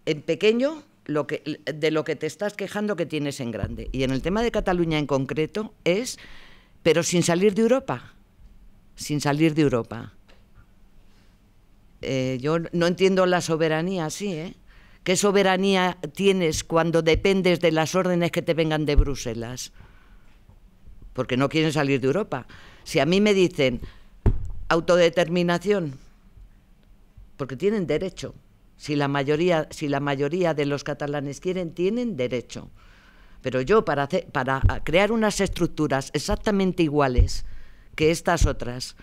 en pequeño de lo que te estás quejando que tienes en grande. Y en el tema de Cataluña en concreto es, pero sin salir de Europa, sin salir de Europa. Eh, yo no entiendo la soberanía así, ¿eh? ¿Qué soberanía tienes cuando dependes de las órdenes que te vengan de Bruselas? Porque no quieren salir de Europa. Si a mí me dicen autodeterminación, porque tienen derecho. Si la mayoría, si la mayoría de los catalanes quieren, tienen derecho. Pero yo para crear unas estructuras exactamente iguales que estas otras,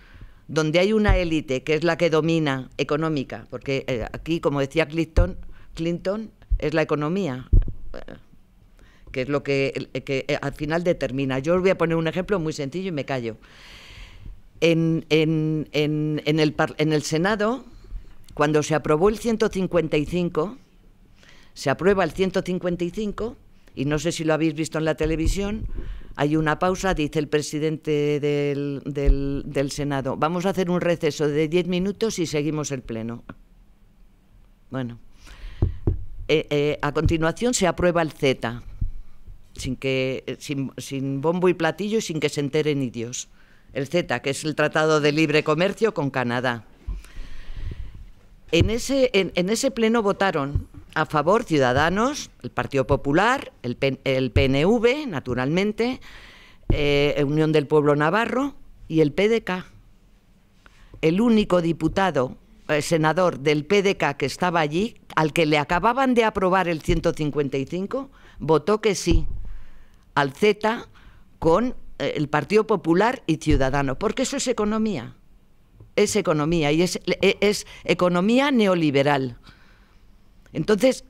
donde hay una élite que es la que domina económica, porque eh, aquí, como decía Clinton, Clinton es la economía, eh, que es lo que, eh, al final determina. Yo os voy a poner un ejemplo muy sencillo y me callo. En, el, en el Senado, cuando se aprobó el 155, se aprueba el 155, y no sé si lo habéis visto en la televisión, hay una pausa, dice el presidente del, del, Senado. Vamos a hacer un receso de diez minutos y seguimos el pleno. Bueno, eh, eh, a continuación se aprueba el Z, sin, que, eh, sin, bombo y platillo y sin que se enteren ni El Z, que es el Tratado de Libre Comercio con Canadá. En ese, en ese pleno votaron a favor Ciudadanos, el Partido Popular, el, PNV, naturalmente, eh, Unión del Pueblo Navarro y el PDK. El único diputado, eh, senador del PDK que estaba allí, al que le acababan de aprobar el 155, votó que sí al Z con eh, el Partido Popular y Ciudadanos, porque eso es economía. Es economía y es economía neoliberal. Entonces,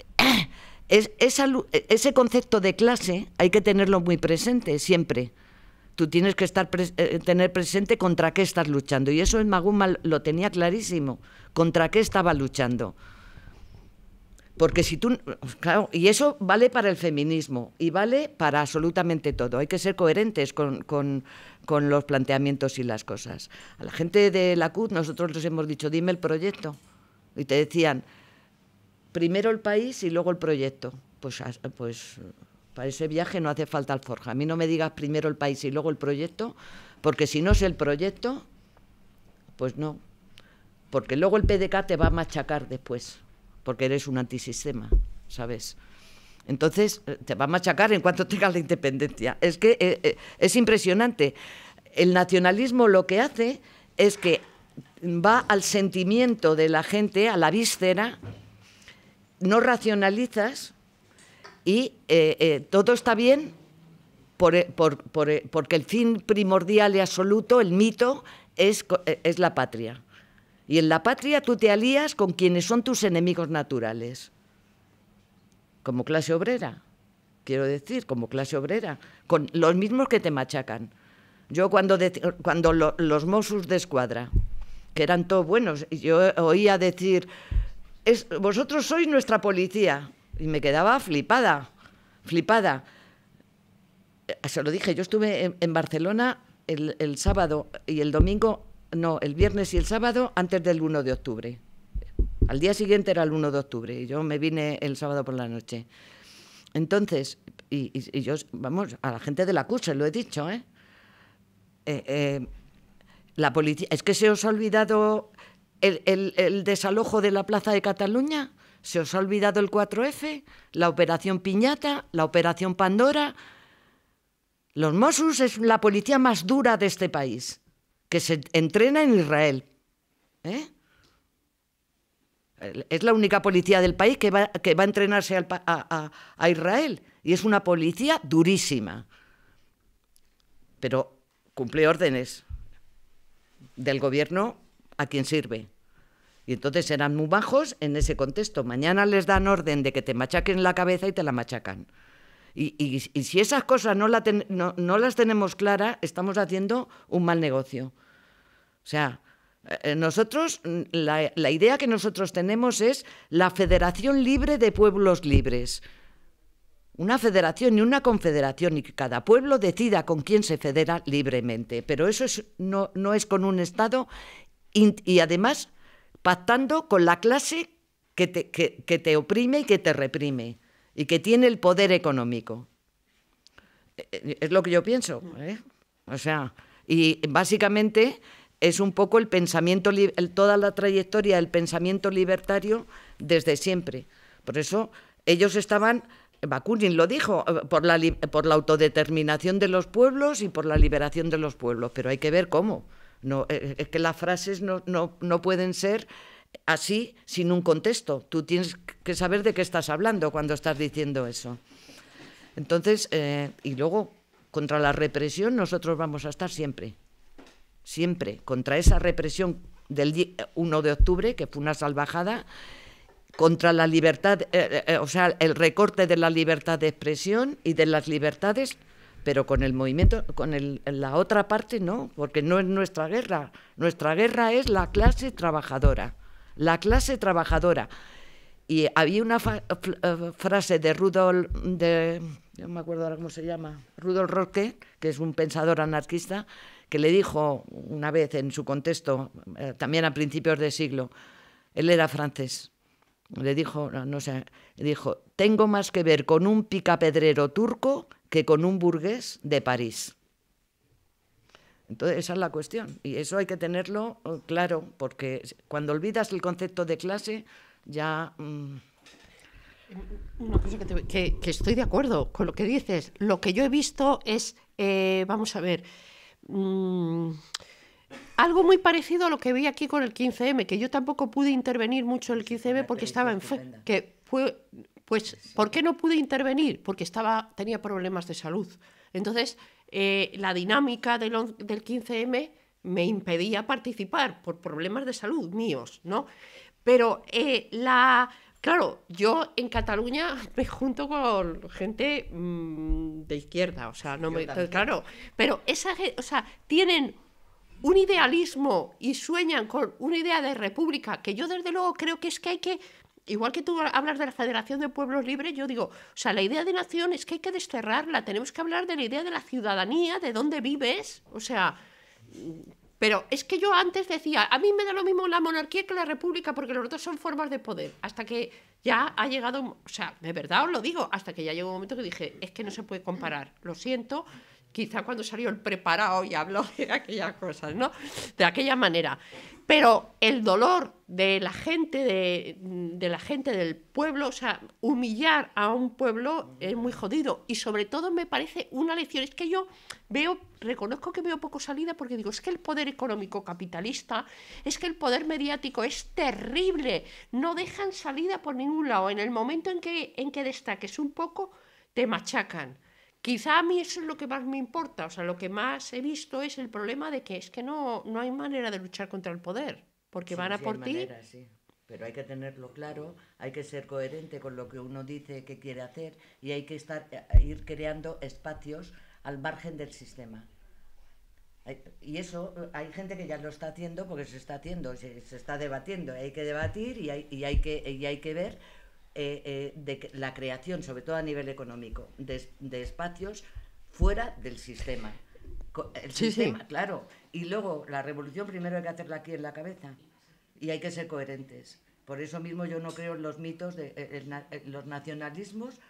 e, ese concepto de clase hay que tenerlo muy presente siempre. Tú tienes que estar eh, eh, tener presente contra qué estás luchando. Y eso en Maguma lo tenía clarísimo, contra qué estaba luchando. Porque si tú, y eso vale para el feminismo y vale para absolutamente todo. Hay que ser coherentes con, con los planteamientos y las cosas. A la gente de la CUT nosotros les hemos dicho, dime el proyecto. Y te decían, primero el país y luego el proyecto. Pues, pues para ese viaje no hace falta alforja. A mí no me digas primero el país y luego el proyecto, porque si no es el proyecto, pues no. Porque luego el PDK te va a machacar después, porque eres un antisistema, ¿sabes? Entonces eh, te va a machacar en cuanto tengas la independencia. Es que eh, eh, es impresionante. El nacionalismo lo que hace es que va al sentimiento de la gente, a la víscera, no racionalizas y eh, eh, todo está bien eh, porque el fin primordial y absoluto, el mito, es, es la patria. Y en la patria tú te alías con quienes son tus enemigos naturales, como clase obrera, quiero decir, como clase obrera, con los mismos que te machacan. Yo cuando, cuando los Mosus de Escuadra, que eran todos buenos, yo oía decir, vosotros sois nuestra policía. Y me quedaba flipada, flipada. Eh, se lo dije, yo estuve en, Barcelona el, sábado y el domingo, no, el viernes y el sábado antes del 1 de octubre. Al día siguiente era el 1 de octubre y yo me vine el sábado por la noche. Entonces, y, y, yo, vamos, a la gente de la CUS, se lo he dicho, eh, eh, eh la policía, es que se os ha olvidado el, desalojo de la Plaza de Cataluña, se os ha olvidado el 4F, la Operación Piñata, la Operación Pandora. Los Mossos es la policía más dura de este país, que se entrena en Israel. ¿eh? Es la única policía del país que va, a entrenarse a, Israel. Y es una policía durísima. Pero cumple órdenes del gobierno a quien sirve. Y entonces serán muy bajos en ese contexto. Mañana les dan orden de que te machaquen la cabeza y te la machacan. Y, si esas cosas no, la no, las tenemos claras, estamos haciendo un mal negocio. O sea, eh, nosotros, mm, la, idea que nosotros tenemos es la Federación Libre de Pueblos Libres una federación y una confederación y que cada pueblo decida con quién se federa libremente. Pero eso es, no, no, es con un Estado y, además pactando con la clase que te, que, te oprime y que te reprime y que tiene el poder económico. Eh, eh, es lo que yo pienso. ¿eh? O sea, y básicamente es un poco el pensamiento, toda la trayectoria del pensamiento libertario desde siempre. Por eso ellos estaban, Bakunin lo dijo, por la, por la autodeterminación de los pueblos y por la liberación de los pueblos, pero hay que ver cómo. Eh, eh, es que las frases no, pueden ser así sin un contexto. Tú tienes que saber de qué estás hablando cuando estás diciendo eso. Entonces, eh, y luego, contra la represión nosotros vamos a estar siempre, siempre, contra esa represión del 1 de octubre, que fue una salvajada, contra la libertad, o sea, el recorte de la libertad de expresión y de las libertades, pero con el movimiento, con la otra parte no, porque no es nuestra guerra. Nuestra guerra es la clase trabajadora, la clase trabajadora. Y había una eh, eh, frase de Rudolf, de, me acuerdo ahora cómo se llama, Rudolf Roque, que es un pensador anarquista, que le dijo una vez en su contexto, eh, también a principios de siglo, él era francés, le dijo, no, no dijo, tengo más que ver con un picapedrero turco que con un burgués de París. Entonces, esa es la cuestión. Y eso hay que tenerlo eh, claro, porque cuando olvidas el concepto de clase, ya... Mm. Una cosa que, que, estoy de acuerdo con lo que dices. Lo que yo he visto es, eh, vamos a ver, mm, algo muy parecido a lo que vi aquí con el 15M, que yo tampoco pude intervenir mucho el 15M porque estaba en... Que fue pues, ¿por qué no pude intervenir? Porque estaba, tenía problemas de salud. Entonces, eh, la dinámica del, 15M me impedía participar por problemas de salud míos, ¿no? Pero eh, la... Claro, yo en Cataluña me junto con gente mm, de izquierda, o sea, no me... Claro, pero esa o sea, tienen un idealismo y sueñan con una idea de república que yo desde luego creo que es que hay que igual que tú hablas de la Federación de Pueblos Libres, yo digo, o sea, la idea de nación es que hay que desterrarla, tenemos que hablar de la idea de la ciudadanía, de dónde vives, o sea, pero es que yo antes decía, a mí me da lo mismo la monarquía que la república, porque los dos son formas de poder, hasta que ya ha llegado, o sea, de verdad os lo digo, hasta que ya llegó un momento que dije, es que no se puede comparar, lo siento, quizá cuando salió el preparado y habló de aquellas cosas, ¿no? De aquella manera. Pero el dolor de la gente, de, la gente del pueblo, o sea, humillar a un pueblo es muy jodido. Y sobre todo me parece una lección. Es que yo veo, reconozco que veo poco salida porque digo, es que el poder económico capitalista, es que el poder mediático es terrible. No dejan salida por ningún lado. En el momento en que, en que destaques un poco, te machacan. Quizá a mí eso es lo que más me importa, o sea, lo que más he visto es el problema de que es que no, no hay manera de luchar contra el poder, porque van a sí, por ti. Sí. Pero hay que tenerlo claro, hay que ser coherente con lo que uno dice que quiere hacer y hay que estar, eh, ir creando espacios al margen del sistema. Y eso eh, hay gente que ya lo está haciendo porque se está haciendo, se, se está debatiendo. Hay que debatir y hay, y hay, que, y hay que ver eh, eh, de la creación, sobre todo a nivel económico, de, espacios fuera del sistema. El sistema, claro. Y luego, la revolución primero hay que hacerla aquí en la cabeza y hay que ser coherentes. Por eso mismo yo no creo en los mitos, de, eh, los nacionalismos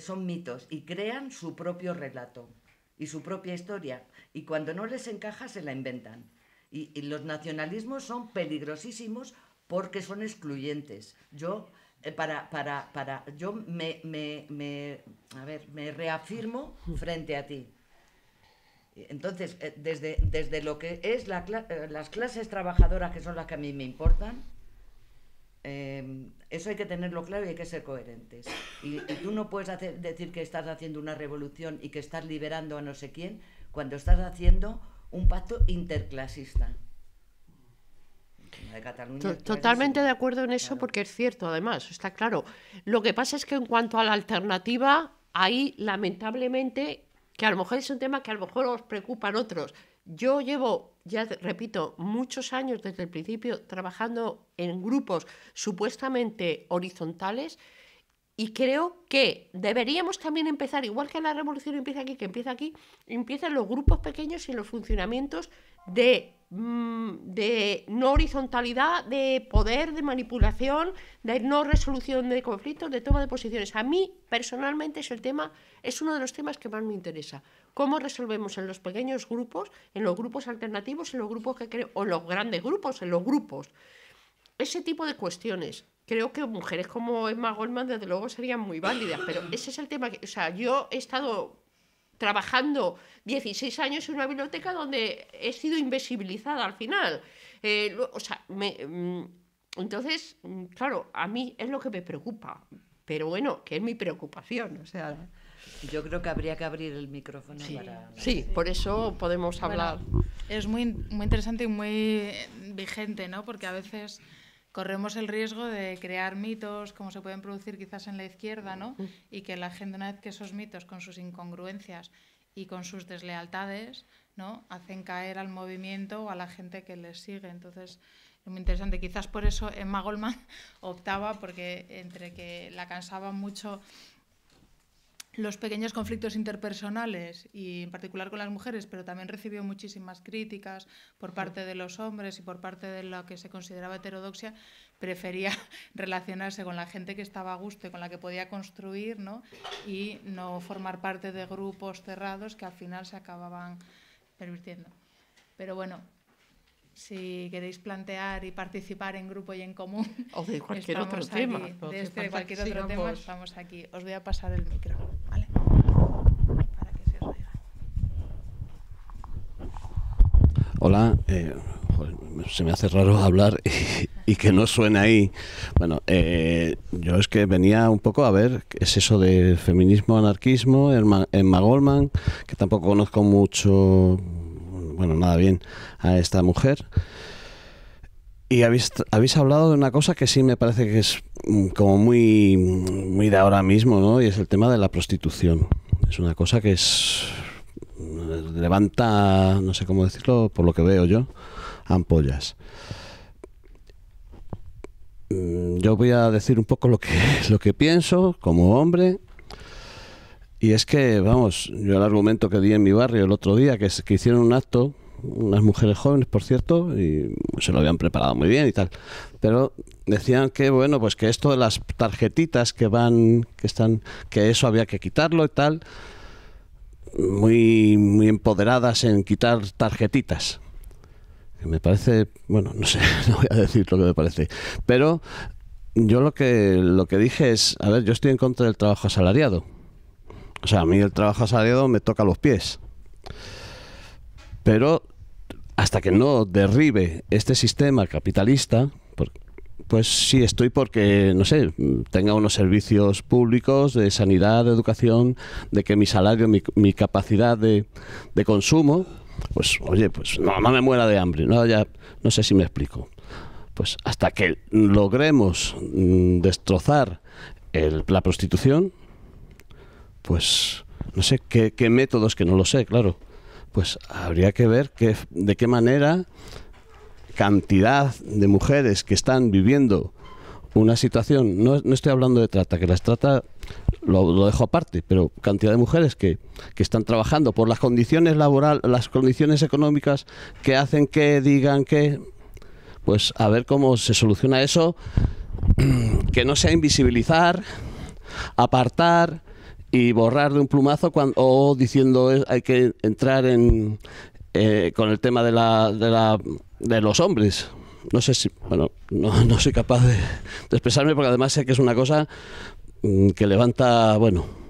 son mitos y crean su propio relato y su propia historia. Y cuando no les encaja, se la inventan. Y, y los nacionalismos son peligrosísimos porque son excluyentes. Yo eh, para, para, para, yo me, me, me, a ver, me reafirmo frente a ti. Entonces, eh, desde, lo que es la, eh, las clases trabajadoras, que son las que a mí me importan, em, eso hay que tenerlo claro y hay que ser coherentes. Y, tú no puedes decir que estás haciendo una revolución y que estás liberando a no sé quién cuando estás haciendo un pacto interclasista. Totalmente de acuerdo en eso porque es cierto, además, está claro. Lo que pasa es que en cuanto a la alternativa, ahí lamentablemente, que a lo mejor es un tema que a lo mejor os preocupan otros. Yo llevo, ya repito, muchos años desde el principio trabajando en grupos supuestamente horizontales y creo que deberíamos también empezar, igual que la revolución empieza aquí, que empieza aquí, empiezan los grupos pequeños y los funcionamientos de, mm, de no horizontalidad, de poder, de manipulación, de no resolución de conflictos, de toma de posiciones. A mí, personalmente, es, el tema, es uno de los temas que más me interesa. ¿Cómo resolvemos en los pequeños grupos, en los grupos alternativos, en los grupos que creo, o en los grandes grupos, en los grupos? Ese tipo de cuestiones creo que mujeres como Emma Goldman desde luego serían muy válidas, pero ese es el tema que, o sea, yo he estado trabajando 16 años en una biblioteca donde he sido invisibilizada al final. Eh, o sea, mm, entonces, mm, claro, a mí es lo que me preocupa, pero bueno, que es mi preocupación, o sea. Yo creo que habría que abrir el micrófono para. Sí, por eso podemos hablar. es muy, muy interesante y muy vigente, ¿no? Porque a veces corremos el riesgo de crear mitos como se pueden producir quizás en la izquierda, ¿no? Y que la gente, una vez que esos mitos con sus incongruencias y con sus deslealtades, ¿no? Hacen caer al movimiento o a la gente que les sigue. Entonces, es muy interesante. Quizás por eso Emma Goldman optaba, porque entre que la cansaba mucho los pequeños conflictos interpersonales y en particular con las mujeres, pero también recibió muchísimas críticas por parte de los hombres y por parte de lo que se consideraba heterodoxia, prefería relacionarse con la gente que estaba a gusto y con la que podía construir, ¿no? Y no formar parte de grupos cerrados que al final se acababan pervirtiendo. Pero bueno, si queréis plantear y participar en grupo y en común. O de cualquier otro tema. De cualquier este otro tema pues. estamos aquí. Os voy a pasar el micro, Hola, eh, se me hace raro hablar y, que no suene ahí. Bueno, eh, yo es que venía un poco a ver qué es eso de feminismo, anarquismo, en Magolman, que tampoco conozco mucho bueno, nada bien a esta mujer. Y habéis, habéis, hablado de una cosa que sí me parece que es mm, como muy, muy de ahora mismo, ¿no? Y es el tema de la prostitución. Es una cosa que es mm, levanta, no sé cómo decirlo, por lo que veo yo, ampollas. Mm, yo voy a decir un poco lo que, lo que pienso como hombre y es que, vamos, yo el argumento que di en mi barrio el otro día, que, que hicieron un acto, unas mujeres jóvenes, por cierto, y se lo habían preparado muy bien y tal, pero decían que, bueno, pues que esto de las tarjetitas que van, que están, que eso había que quitarlo y tal, muy, muy empoderadas en quitar tarjetitas. me parece, bueno, no sé, no voy a decir lo que me parece, pero yo lo que, lo que dije es, a ver, yo estoy en contra del trabajo asalariado o sea, a mí el trabajo asalariado me toca los pies. Pero hasta que no derribe este sistema capitalista, pues sí estoy porque, no sé, tenga unos servicios públicos de sanidad, de educación, de que mi salario, mi, capacidad de, consumo, pues oye, pues no, me muera de hambre, no, ya, no sé si me explico. Pues hasta que logremos mm, destrozar la prostitución, pues no sé qué, métodos, que no lo sé, claro. Pues habría que ver de qué manera cantidad de mujeres que están viviendo una situación, no, estoy hablando de trata, que las trata lo, dejo aparte, pero cantidad de mujeres que, que, están trabajando por las condiciones laborales, las condiciones económicas que hacen que digan que, pues a ver cómo se soluciona eso, que no sea invisibilizar, apartar, y borrar de un plumazo cuando, o diciendo eh, hay que entrar en, eh, con el tema de, la, de, la, de los hombres. No sé si, bueno, no, soy capaz de, expresarme porque además sé que es una cosa mm, que levanta, bueno.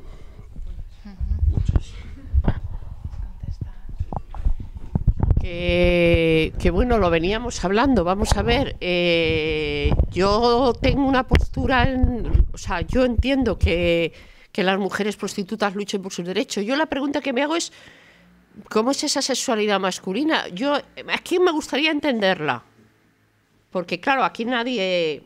Que, que, bueno, lo veníamos hablando, vamos a ver, eh, yo tengo una postura, o sea, yo entiendo que que las mujeres prostitutas luchen por sus derechos. Yo la pregunta que me hago es, ¿cómo es esa sexualidad masculina? Yo, aquí me gustaría entenderla. Porque claro, aquí nadie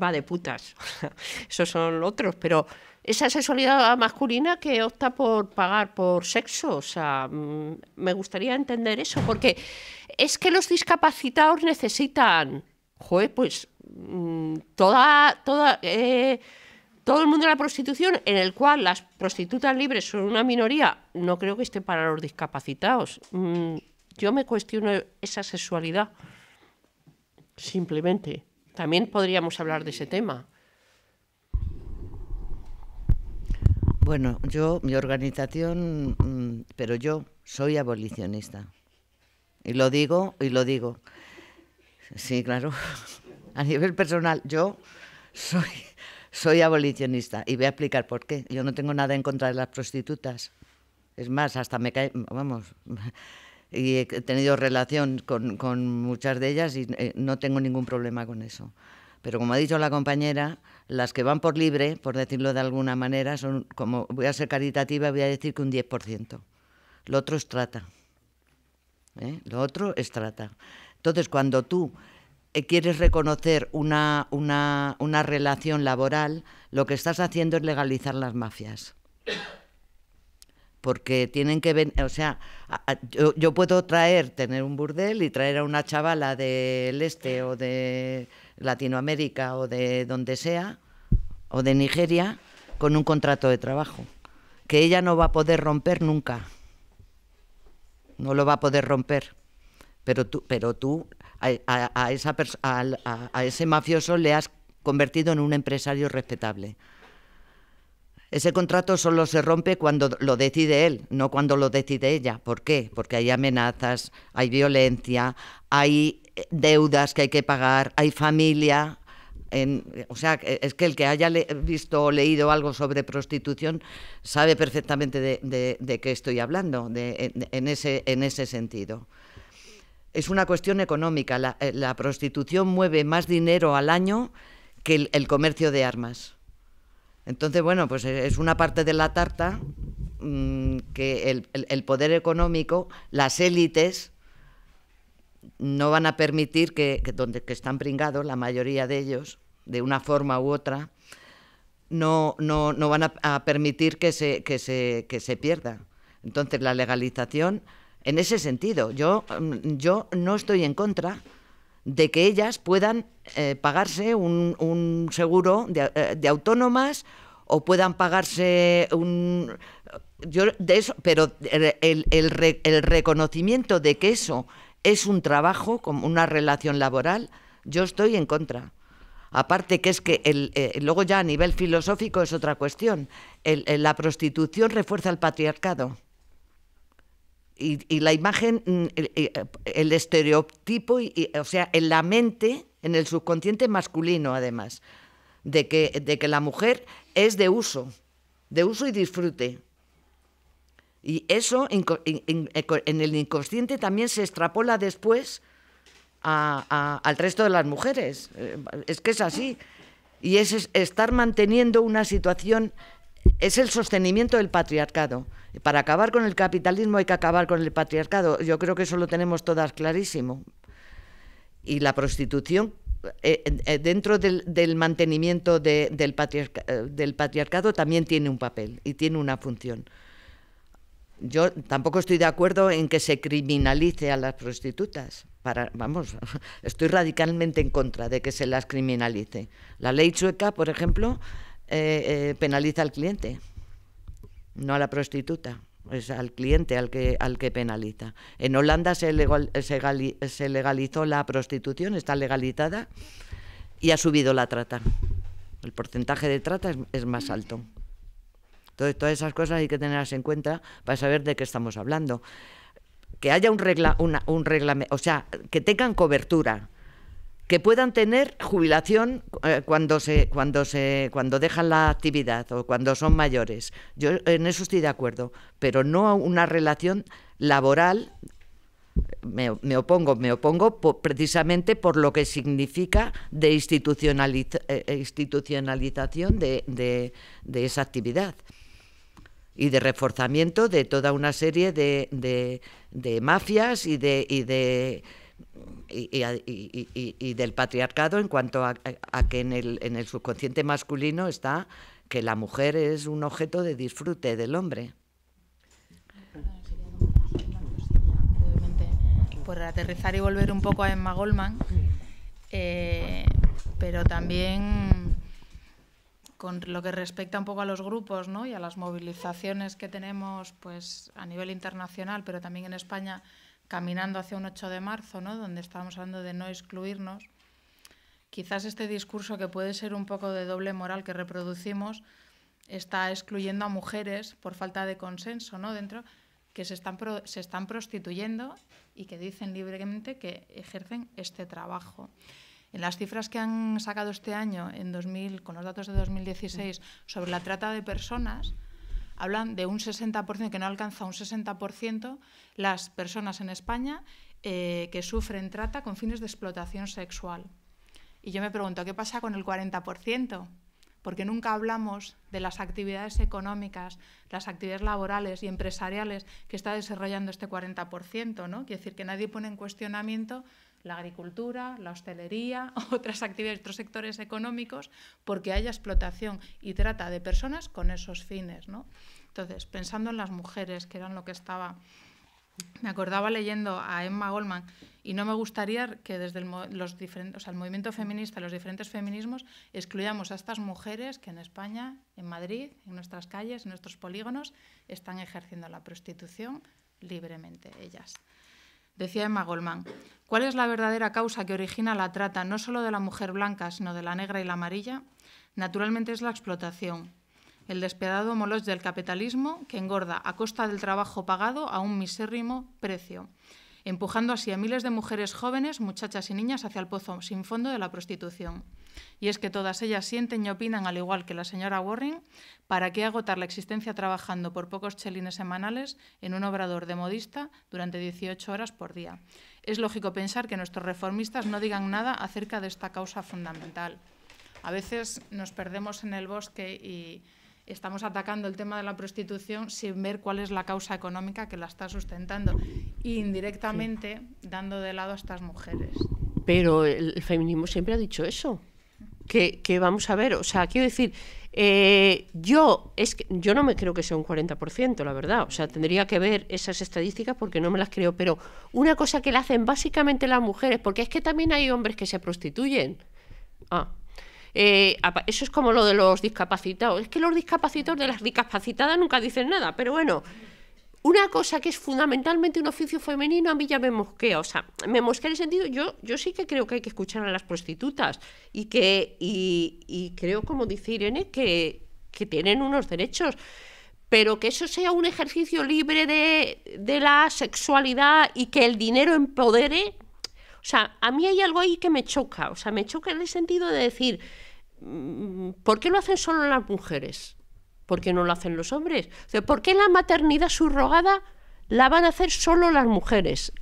va de putas. Esos son otros, pero esa sexualidad masculina que opta por pagar por sexo. O sea, mm, me gustaría entender eso, porque es que los discapacitados necesitan, joder, pues mm, toda, toda, eh, todo el mundo de la prostitución, en el cual las prostitutas libres son una minoría, no creo que esté para los discapacitados. Mm, yo me cuestiono esa sexualidad, simplemente. También podríamos hablar de ese tema. Bueno, yo, mi organización, mm, pero yo soy abolicionista. Y lo digo, y lo digo. Sí, claro. A nivel personal, yo soy soy abolicionista y voy a explicar por qué. Yo no tengo nada en contra de las prostitutas. Es más, hasta me cae, vamos, y he tenido relación con, muchas de ellas y eh, no tengo ningún problema con eso. Pero como ha dicho la compañera, las que van por libre, por decirlo de alguna manera, son como, voy a ser caritativa, voy a decir que un 10%. Lo otro es trata. ¿eh? Lo otro es trata. Entonces, cuando tú eh, quieres reconocer una, relación laboral, lo que estás haciendo es legalizar las mafias porque tienen que venir, o sea, yo, puedo traer, tener un burdel y traer a una chavala del este o de Latinoamérica o de donde sea, o de Nigeria, con un contrato de trabajo, que ella no va a poder romper nunca, no lo va a poder romper, pero tú, pero tú a, ese mafioso le has convertido en un empresario respetable. Ese contrato solo se rompe cuando lo decide él, no cuando lo decide ella. ¿Por qué? Porque hay amenazas, hay violencia, hay eh, deudas que hay que pagar, hay familia. o sea, es que el que haya visto o leído algo sobre prostitución sabe perfectamente de, qué estoy hablando en ese sentido es una cuestión económica. Eh, la, prostitución mueve más dinero al año que el, comercio de armas. Entonces, bueno, pues eh, es una parte de la tarta mm, que el, poder económico, las élites, no van a permitir que, donde que están pringados, la mayoría de ellos, de una forma u otra, no, no, van a, permitir que se, se, que se pierda. Entonces, la legalización en ese sentido, yo, mm, yo no estoy en contra de que ellas puedan eh, pagarse un, seguro eh, de, autónomas o puedan pagarse un... de eso, pero el, reconocimiento de que eso es un trabajo, como una relación laboral, yo estoy en contra. Aparte que es que el, eh, luego ya a nivel filosófico es otra cuestión. la prostitución refuerza el patriarcado. Y, la imagen, mm, eh, el, estereotipo, o sea, en la mente, en el subconsciente masculino además, de que, la mujer es de uso, de uso y disfrute. Y eso en, el inconsciente también se extrapola después al resto de las mujeres. Eh, es que es así. Y es estar manteniendo una situación, es el sostenimiento del patriarcado. Para acabar con el capitalismo hay que acabar con el patriarcado. Yo creo que eso lo tenemos todas clarísimo. Y la prostitución, eh, eh, dentro del, mantenimiento eh, del, patriarcado, también tiene un papel y tiene una función. Yo tampoco estoy de acuerdo en que se criminalice a las prostitutas. vamos, estoy radicalmente en contra de que se las criminalice. La ley sueca, por ejemplo, penaliza al cliente no a la prostituta, es al cliente al que, penaliza. En Holanda se, legalizó la prostitución, está legalizada y ha subido la trata. El porcentaje de trata es, más alto. Entonces, todas esas cosas hay que tenerlas en cuenta para saber de qué estamos hablando. Que haya un regla, un reglamento, o sea, que tengan cobertura, que puedan tener jubilación eh, cuando se cuando se cuando dejan la actividad o cuando son mayores. Yo en eso estoy de acuerdo, pero no a una relación laboral me, opongo, me opongo precisamente por lo que significa de eh, eh, institucionalización de, esa actividad y de reforzamiento de toda una serie de, mafias y de y, del patriarcado en cuanto a, que en el, subconsciente masculino está que la mujer es un objeto de disfrute del hombre. Por aterrizar y volver un poco a Emma Goldman, eh, pero también con lo que respecta un poco a los grupos y a las movilizaciones que tenemos pues, a nivel internacional, pero también en España, caminando hacia un 8 de marzo, ¿no? donde estábamos hablando de no excluirnos, quizás este discurso que puede ser un poco de doble moral que reproducimos está excluyendo a mujeres por falta de consenso ¿no? dentro que se están, se están prostituyendo y que dicen libremente que ejercen este trabajo. En las cifras que han sacado este año, en 2000, con los datos de 2016, sobre la trata de personas, hablan de un 60%, que no alcanza un 60% las personas en España eh, que sufren trata con fines de explotación sexual. Y yo me pregunto, ¿qué pasa con el 40%? Porque nunca hablamos de las actividades económicas, las actividades laborales y empresariales que está desarrollando este 40%, ¿no? Quiere decir que nadie pone en cuestionamiento la agricultura, la hostelería, otras actividades, otros sectores económicos, porque haya explotación y trata de personas con esos fines. ¿no? Entonces, pensando en las mujeres, que eran lo que estaba me acordaba leyendo a Emma Goldman y no me gustaría que desde los diferentes, o el movimiento feminista, los diferentes feminismos, excluyamos a estas mujeres que en España, en Madrid, en nuestras calles, en nuestros polígonos, están ejerciendo la prostitución libremente ellas. Decía Emma Goldman, ¿cuál es la verdadera causa que origina la trata no solo de la mujer blanca, sino de la negra y la amarilla? Naturalmente es la explotación, el despedado moloch del capitalismo que engorda a costa del trabajo pagado a un misérrimo precio empujando así a miles de mujeres jóvenes, muchachas y niñas hacia el pozo sin fondo de la prostitución. Y es que todas ellas sienten y opinan, al igual que la señora Warren, ¿para qué agotar la existencia trabajando por pocos chelines semanales en un obrador de modista durante 18 horas por día? Es lógico pensar que nuestros reformistas no digan nada acerca de esta causa fundamental. A veces nos perdemos en el bosque y estamos atacando el tema de la prostitución sin ver cuál es la causa económica que la está sustentando indirectamente dando de lado a estas mujeres. Pero el feminismo siempre ha dicho eso. Que, vamos a ver, o sea, quiero decir, eh, yo, es que, yo no me creo que sea un 40%, la verdad. O sea, tendría que ver esas estadísticas porque no me las creo. Pero una cosa que le hacen básicamente las mujeres, porque es que también hay hombres que se prostituyen. Ah, eh, eso es como lo de los discapacitados. Es que los discapacitados de las discapacitadas nunca dicen nada, pero bueno. Una cosa que es fundamentalmente un oficio femenino a mí ya me mosquea, o sea, me mosquea en el sentido, yo, yo sí que creo que hay que escuchar a las prostitutas y que y, creo, como dice Irene, que, que tienen unos derechos pero que eso sea un ejercicio libre de, de, la sexualidad y que el dinero empodere. O sea, a mí hay algo ahí que me choca, o sea, me choca en el sentido de decir, ¿por qué lo hacen solo las mujeres? ¿Por qué no lo hacen los hombres? ¿Por qué la maternidad subrogada la van a hacer solo las mujeres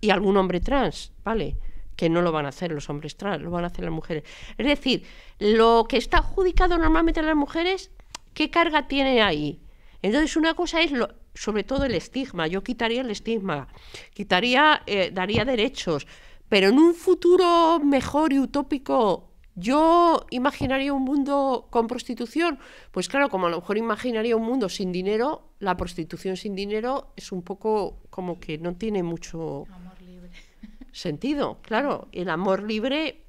y algún hombre trans? ¿Vale? Que no lo van a hacer los hombres trans, lo van a hacer las mujeres. Es decir, lo que está adjudicado normalmente a las mujeres, ¿qué carga tiene ahí? Entonces, una cosa es lo, sobre todo el estigma. Yo quitaría el estigma, quitaría, eh, daría derechos, pero en un futuro mejor y utópico yo imaginaría un mundo con prostitución. Pues claro, como a lo mejor imaginaría un mundo sin dinero, la prostitución sin dinero es un poco como que no tiene mucho sentido. Claro, el amor libre.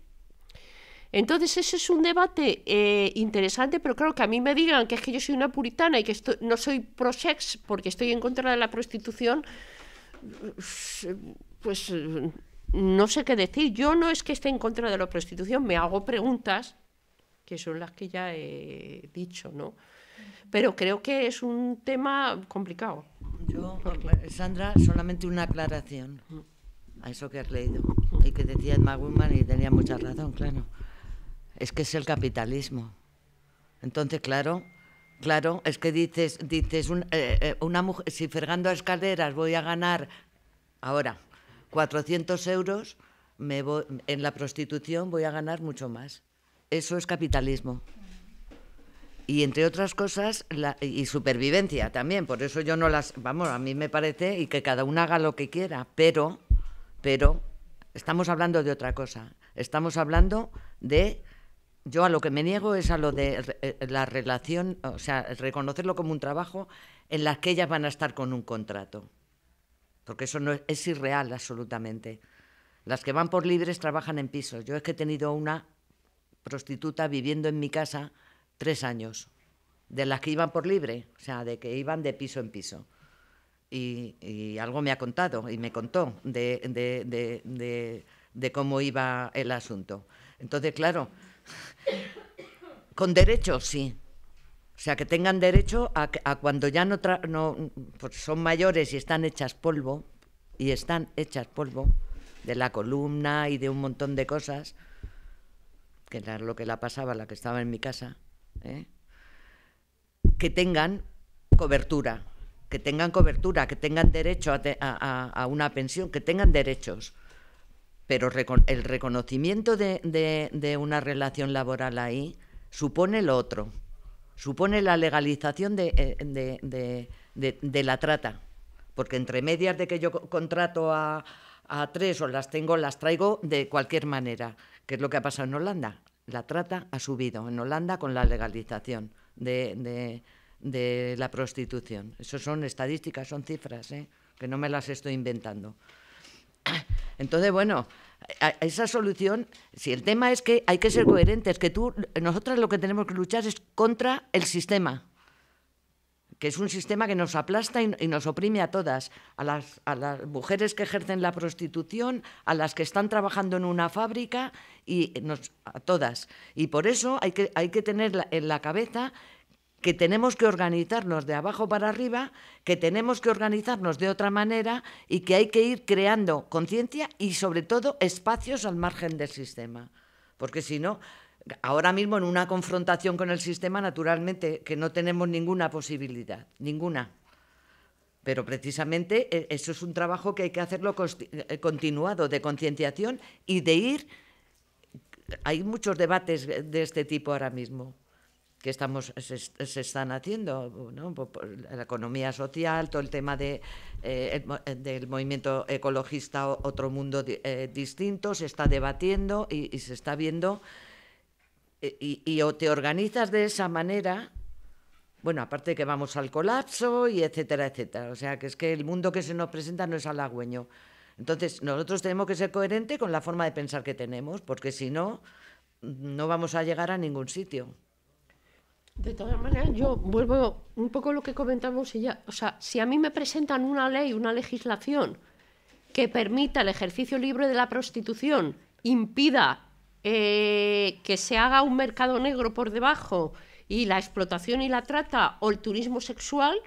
Entonces ese es un debate eh, interesante, pero claro que a mí me digan que es que yo soy una puritana y que no soy pro-sex porque estoy en contra de la prostitución, pues eh, no sé qué decir. Yo no es que esté en contra de la prostitución, me hago preguntas que son las que ya he dicho, ¿no? Pero creo que es un tema complicado. Yo, Sandra, solamente una aclaración a eso que has leído y que decía Edma y tenía mucha razón, claro. Es que es el capitalismo. Entonces, claro, claro, es que dices, dices eh, eh, una mujer, si Fernando Escaleras voy a ganar ahora 400 euros me en la prostitución voy a ganar mucho más. Eso es capitalismo. Y entre otras cosas, y supervivencia también. Por eso yo no las. Vamos, a mí me parece, y que cada uno haga lo que quiera, pero, pero estamos hablando de otra cosa. Estamos hablando de. Yo a lo que me niego es a lo de eh, la relación, o sea, reconocerlo como un trabajo en la que ellas van a estar con un contrato porque eso no es, irreal absolutamente. Las que van por libres trabajan en pisos. Yo es que he tenido una prostituta viviendo en mi casa tres años, de las que iban por libre, o sea, de que iban de piso en piso. Y, algo me ha contado y me contó de cómo iba el asunto. Entonces, claro, con derechos sí, o sea, que tengan derecho a, cuando ya no, no pues son mayores y están hechas polvo, y están hechas polvo, de la columna y de un montón de cosas, que era lo que la pasaba, la que estaba en mi casa, ¿eh? que tengan cobertura, que tengan cobertura, que tengan derecho a, una pensión, que tengan derechos. Pero el reconocimiento de una relación laboral ahí supone lo otro supone la legalización eh, de, la trata, porque entre medias de que yo contrato a, tres o las tengo, las traigo de cualquier manera, que es lo que ha pasado en Holanda. La trata ha subido en Holanda con la legalización de, la prostitución. Eso son estadísticas, son cifras, ¿eh? que no me las estoy inventando. Entonces, bueno, esa solución, si el tema es que hay que ser coherentes, que tú, nosotras lo que tenemos que luchar es contra el sistema, que es un sistema que nos aplasta y, nos oprime a todas, a las, a las, mujeres que ejercen la prostitución, a las que están trabajando en una fábrica y a todas. Y por eso hay que, hay que tener en la cabeza que tenemos que organizarnos de abajo para arriba, que tenemos que organizarnos de otra manera y que hay que ir creando conciencia y sobre todo espacios al margen del sistema. Porque si no, ahora mismo en una confrontación con el sistema, naturalmente que no tenemos ninguna posibilidad, ninguna. Pero precisamente eh, eso es un trabajo que hay que hacerlo eh, continuado de concienciación y de ir... Hay muchos debates de este tipo ahora mismo que estamos, se, están haciendo, la economía social, todo el tema de, eh, eh, del movimiento ecologista, otro mundo eh, distinto, se está debatiendo y, se está viendo. Y, o te organizas de esa manera, bueno, aparte de que vamos al colapso y etcétera, etcétera. O sea, que es que el mundo que se nos presenta no es halagüeño. Entonces, nosotros tenemos que ser coherentes con la forma de pensar que tenemos, porque si no, no vamos a llegar a ningún sitio. De todas maneras, yo vuelvo un poco a lo que comentamos. Y ya, o sea, si a mí me presentan una ley, una legislación que permita el ejercicio libre de la prostitución, impida eh, que se haga un mercado negro por debajo y la explotación y la trata o el turismo sexual,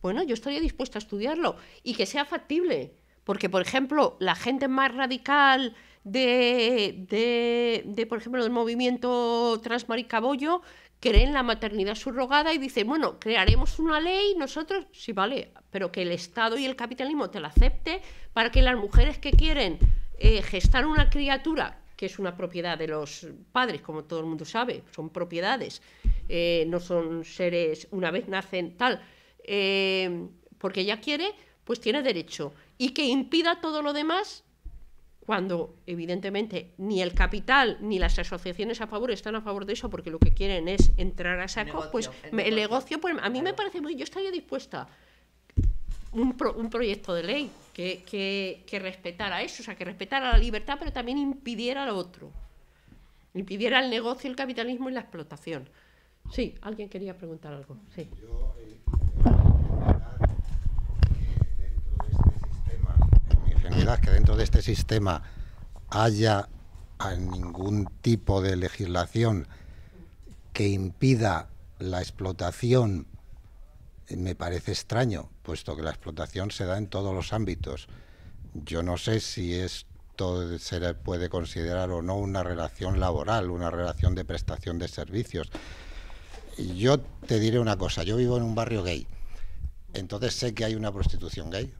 bueno, yo estaría dispuesta a estudiarlo y que sea factible. Porque, por ejemplo, la gente más radical de, de, de por ejemplo, del movimiento Transmaricabollo creen la maternidad subrogada y dicen, bueno, crearemos una ley, nosotros, sí, vale, pero que el Estado y el capitalismo te la acepte para que las mujeres que quieren eh, gestar una criatura, que es una propiedad de los padres, como todo el mundo sabe, son propiedades, eh, no son seres, una vez nacen tal, eh, porque ella quiere, pues tiene derecho. Y que impida todo lo demás cuando evidentemente ni el capital ni las asociaciones a favor están a favor de eso porque lo que quieren es entrar a saco, pues el negocio, pues, a mí me parece muy, yo estaría dispuesta un, un proyecto de ley que, que, respetara eso, o sea, que respetara la libertad pero también impidiera lo otro, impidiera el negocio, el capitalismo y la explotación. Sí, alguien quería preguntar algo. Sí. Eh, que dentro de este sistema haya ningún tipo de legislación que impida la explotación me parece extraño, puesto que la explotación se da en todos los ámbitos. Yo no sé si esto se puede considerar o no una relación laboral, una relación de prestación de servicios. Yo te diré una cosa, yo vivo en un barrio gay, entonces sé que hay una prostitución gay,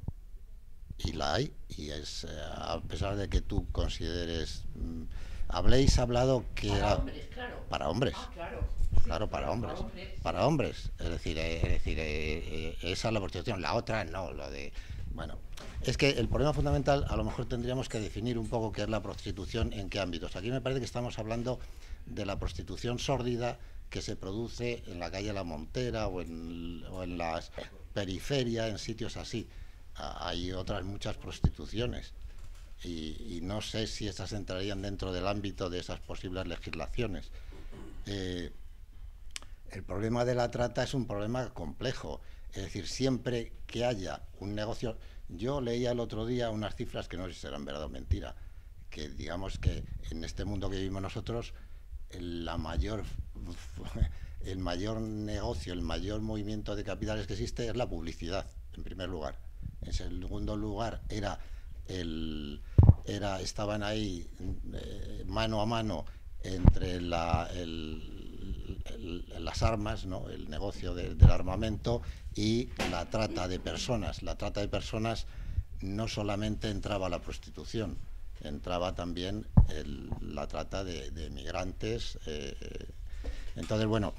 y la hay, y es, eh, a pesar de que tú consideres... Mm, habléis hablado que para hombres, claro. para hombres. Ah, claro. para, hombres, Para hombres. Es decir, eh, es decir eh, esa es la prostitución. La otra no, lo de. Bueno, es que el problema fundamental, a lo mejor tendríamos que definir un poco qué es la prostitución, en qué ámbitos. Aquí me parece que estamos hablando de la prostitución sórdida que se produce en la calle La Montera o o en las periferias, en sitios así hay otras muchas prostituciones. Y, no sé si esas entrarían dentro del ámbito de esas posibles legislaciones. Eh, el problema de la trata es un problema complejo. Es decir, siempre que haya un negocio... Yo leía el otro día unas cifras que no sé si serán verdad o mentira, que digamos que en este mundo que vivimos nosotros, la mayor, el mayor negocio, el mayor movimiento de capitales que existe es la publicidad, en primer lugar. En segundo lugar, era el, era, estaban ahí eh, mano a mano entre la, las armas, ¿no? el negocio del armamento y la trata de personas. La trata de personas no solamente entraba la prostitución, entraba también la trata de, migrantes. Eh, eh. entonces, bueno,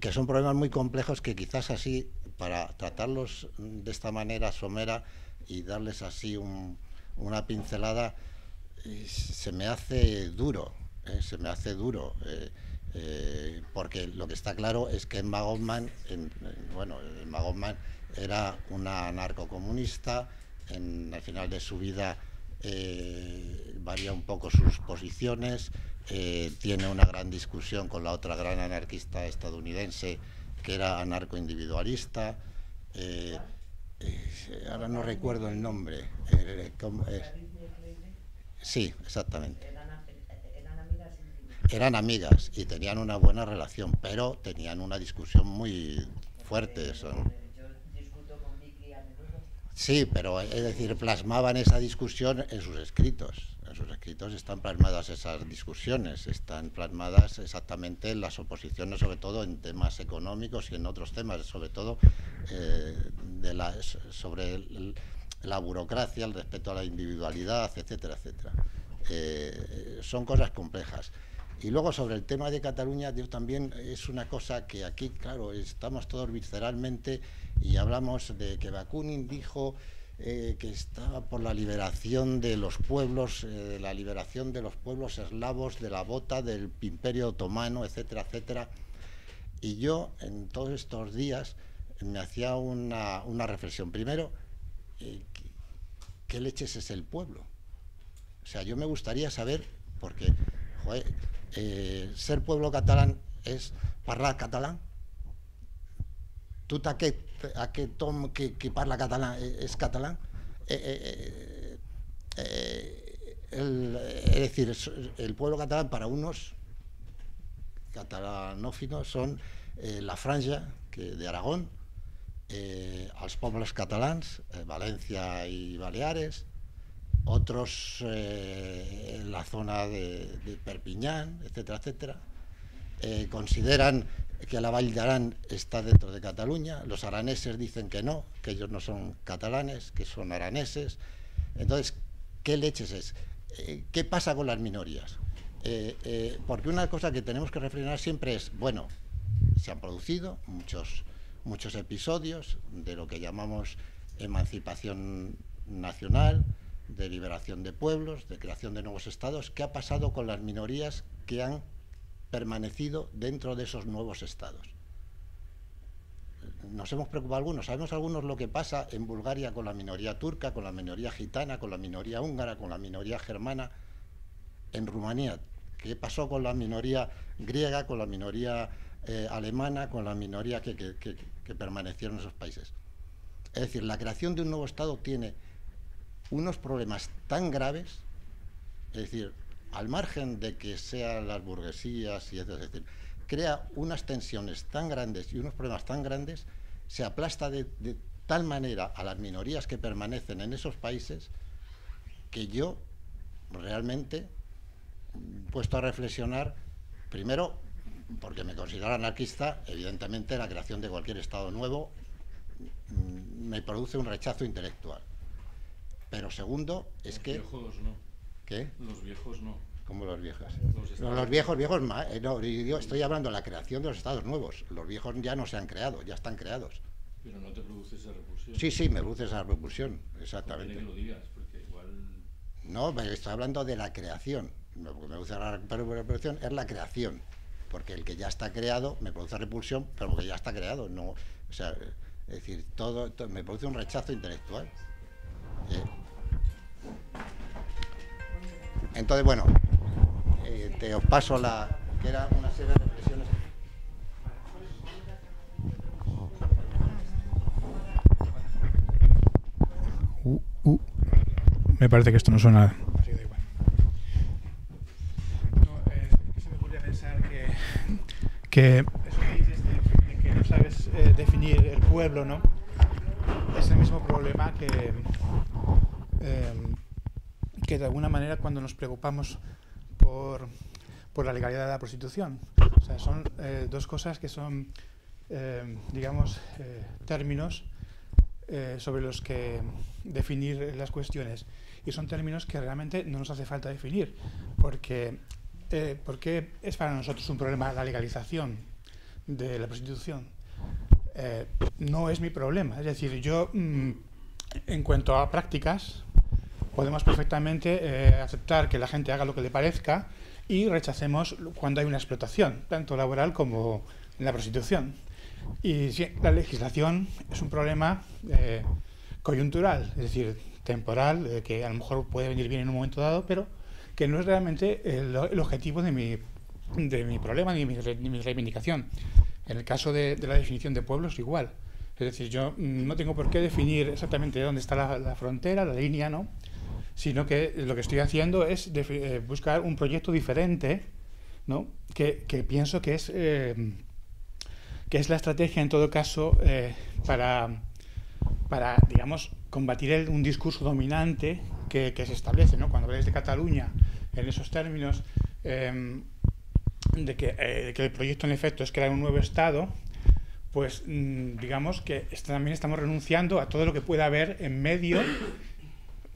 que son problemas muy complejos que quizás así para tratarlos de esta manera somera y darles así una pincelada, eh, se me hace duro, eh, se me hace duro. Eh, porque lo que está claro es que Emma Goldman, en, en, bueno, Emma era una narcocomunista, en, al final de su vida varía un poco sus posiciones, tiene una gran discusión con la otra gran anarquista estadounidense, que era anarcoindividualista. Eh, eh, ahora no recuerdo el nombre. Eh, sí, exactamente. Eran amigas y tenían una buena relación, pero tenían una discusión muy fuerte. menudo Sí, pero es decir, plasmaban esa discusión en sus escritos en sus escritos están plasmadas esas discusiones, están plasmadas exactamente las oposiciones, sobre todo en temas económicos y en otros temas, sobre todo eh, sobre la burocracia, el respeto a la individualidad, etcétera, etcétera. Eh, son cosas complejas. Y luego sobre el tema de Cataluña, yo también es una cosa que aquí, claro, estamos todos visceralmente y hablamos de que Bakunin dijo eh, que estaba por la liberación de los pueblos, de eh, la liberación de los pueblos eslavos, de la bota, del imperio otomano, etcétera, etcétera. Y yo en todos estos días me hacía una, reflexión. Primero, eh, ¿qué leches es el pueblo? O sea, yo me gustaría saber, porque joder, ser pueblo catalán es parra catalán. ¿Tú a que Tom que, parla catalán eh, es catalán eh, eh, es decir el pueblo catalán para unos catalanófinos son la franja que, de Aragón los pueblos catalans Valencia y Baleares otros en la zona de, de Perpiñán etcétera etcétera eh, consideran que la Vall d'Aran está dentro de Cataluña, los araneses dicen que no, que ellos no son catalanes, que son araneses. Entonces, ¿qué leches es? Eh, ¿Qué pasa con las minorías? Eh, porque una cosa que tenemos que reflexionar siempre es, bueno, se han producido muchos, muchos episodios de lo que llamamos emancipación nacional, de liberación de pueblos, de creación de nuevos estados, ¿qué ha pasado con las minorías que han permanecido dentro de esos nuevos estados. Nos hemos preocupado algunos, sabemos algunos lo que pasa en Bulgaria con la minoría turca, con la minoría gitana, con la minoría húngara, con la minoría germana, en Rumanía, qué pasó con la minoría griega, con la minoría eh, alemana, con la minoría que, que permanecieron en esos países. Es decir, la creación de un nuevo Estado tiene unos problemas tan graves, es decir, al margen de que sean las burguesías y es decir, crea unas tensiones tan grandes y unos problemas tan grandes, se aplasta de, tal manera a las minorías que permanecen en esos países que yo realmente puesto a reflexionar, primero, porque me considero anarquista, evidentemente la creación de cualquier Estado nuevo me produce un rechazo intelectual. Pero segundo, es que... ¿Qué? Los viejos no. ¿Cómo los viejos. Los, viejos, viejos, más. Eh, yo estoy hablando de la creación de los estados nuevos. Los viejos ya no se han creado, ya están creados. Pero no te produce esa repulsión. Sí, sí, me produce esa repulsión, exactamente. lo porque igual... No, pero estoy hablando de la creación. Me, me produce la repulsión, es la creación. Porque el que ya está creado me produce repulsión, pero porque ya está creado. No, o sea, es decir, todo, me produce un rechazo intelectual. Eh, entonces, bueno, eh, te os paso la... que era una serie de reflexiones. Uh, uh, Me parece que esto no suena... No, igual. Eh, se me ocurre pensar que, que eso que dices de, que no sabes eh, definir el pueblo, ¿no? Es el mismo problema que, em, que de alguna manera cuando nos preocupamos por, la legalidad de la prostitución. son eh, dos cosas que son, eh, digamos, eh, términos sobre los que definir las cuestiones. Y son términos que realmente no nos hace falta definir, porque, porque es para nosotros un problema la legalización de la prostitución. no es mi problema. Es decir, yo, mm, en cuanto a prácticas, podemos perfectamente eh, aceptar que la gente haga lo que le parezca y rechacemos cuando hay una explotación, tanto laboral como en la prostitución. Y la legislación es un problema eh, coyuntural, es decir, temporal, eh, que a lo mejor puede venir bien en un momento dado, pero que no es realmente el, objetivo de mi, de mi problema ni mi, reivindicación. En el caso de, la definición de pueblos, igual. Es decir, yo mm, no tengo por qué definir exactamente dónde está la, la frontera, la línea, ¿no? sino que lo que estoy haciendo es eh, buscar un proyecto diferente, ¿no? que, pienso que es, eh, es la estrategia, en todo caso, eh, para, para, digamos, combatir un discurso dominante que, se establece. Cuando habláis de Cataluña en esos términos, de, que, de que el proyecto en efecto es crear un nuevo Estado, pues mm, digamos que también estamos renunciando a todo lo que pueda haber en medio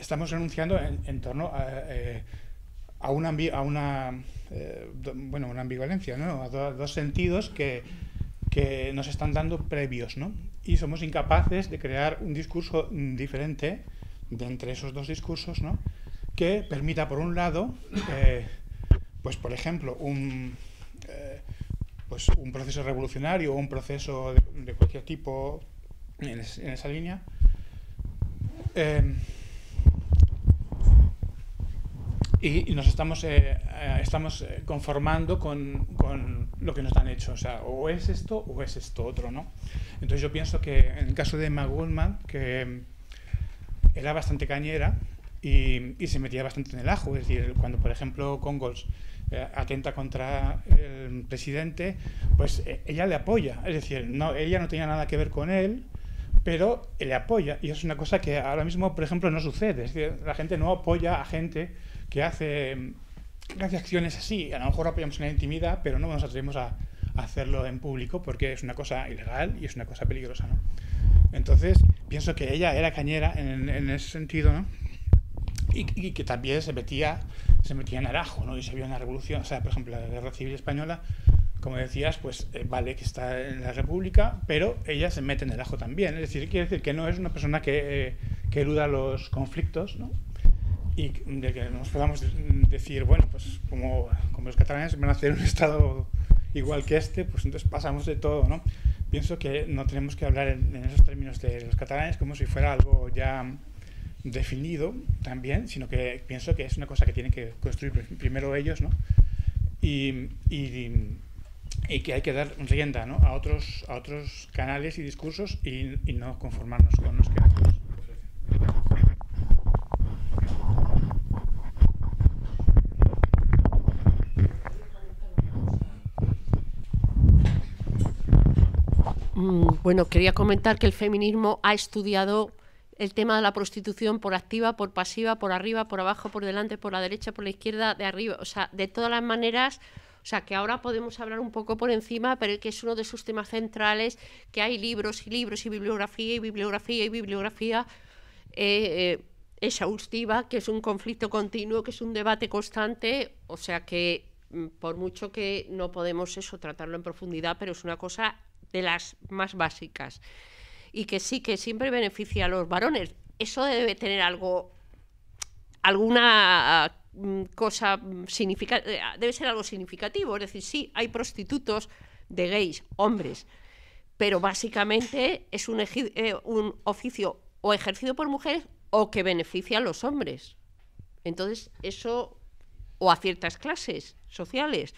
estamos renunciando en, torno a, eh, una, eh, una ambivalencia, a dos sentidos que, nos están dando previos. Y somos incapaces de crear un discurso diferente de entre esos dos discursos que permita, por un lado, eh, pues por ejemplo, un, pues un proceso revolucionario o un proceso de, cualquier tipo en, en esa línea, y, nos estamos, eh, eh, estamos eh, conformando con, con, lo que nos han hecho. O sea, o es esto o es esto otro, ¿no? Entonces yo pienso que en el caso de Emma que era bastante cañera y, se metía bastante en el ajo. Es decir, cuando, por ejemplo, Congols atenta contra el presidente, pues ella le apoya. Es decir, no, ella no tenía nada que ver con él, pero le apoya. Y es una cosa que ahora mismo, por ejemplo, no sucede. Es decir, la gente no apoya a gente que hace, gracias acciones así. A lo mejor apoyamos en la intimidad, pero no nos atrevemos a, hacerlo en público porque es una cosa ilegal y es una cosa peligrosa, ¿no? Entonces, pienso que ella era cañera en, ese sentido, ¿no? Y, que también se metía, se metía en arajo, ¿no? Y se vio en la revolución, o sea, por ejemplo, la guerra civil española, como decías, pues eh, vale que está en la república, pero ella se mete en el ajo también. Es decir, quiere decir que no es una persona que, eh, que eluda los conflictos, ¿no? y de que nos podamos decir, bueno, pues como, como los catalanes van a hacer un Estado igual que este, pues entonces pasamos de todo, ¿no? Pienso que no tenemos que hablar en, esos términos de los catalanes como si fuera algo ya definido también, sino que pienso que es una cosa que tienen que construir primero ellos, ¿no? Y, y, que hay que dar rienda ¿no? a, otros, a otros canales y discursos y, y no conformarnos con los que... Mm, bueno, quería comentar que el feminismo ha estudiado el tema de la prostitución por activa, por pasiva, por arriba, por abajo, por delante, por la derecha, por la izquierda, de arriba, o sea, de todas las maneras. O sea, que ahora podemos hablar un poco por encima, pero que es uno de sus temas centrales, que hay libros y libros y bibliografía y bibliografía y bibliografía eh, eh, exhaustiva, que es un conflicto continuo, que es un debate constante, o sea que mm, por mucho que no podemos eso tratarlo en profundidad, pero es una cosa de las más básicas, y que sí que siempre beneficia a los varones. Eso debe tener algo, alguna mm, cosa significativa, eh, debe ser algo significativo. Es decir, sí, hay prostitutos de gays, hombres, pero básicamente es un, eh, un oficio o ejercido por mujeres o que beneficia a los hombres. Entonces, eso, o a ciertas clases sociales.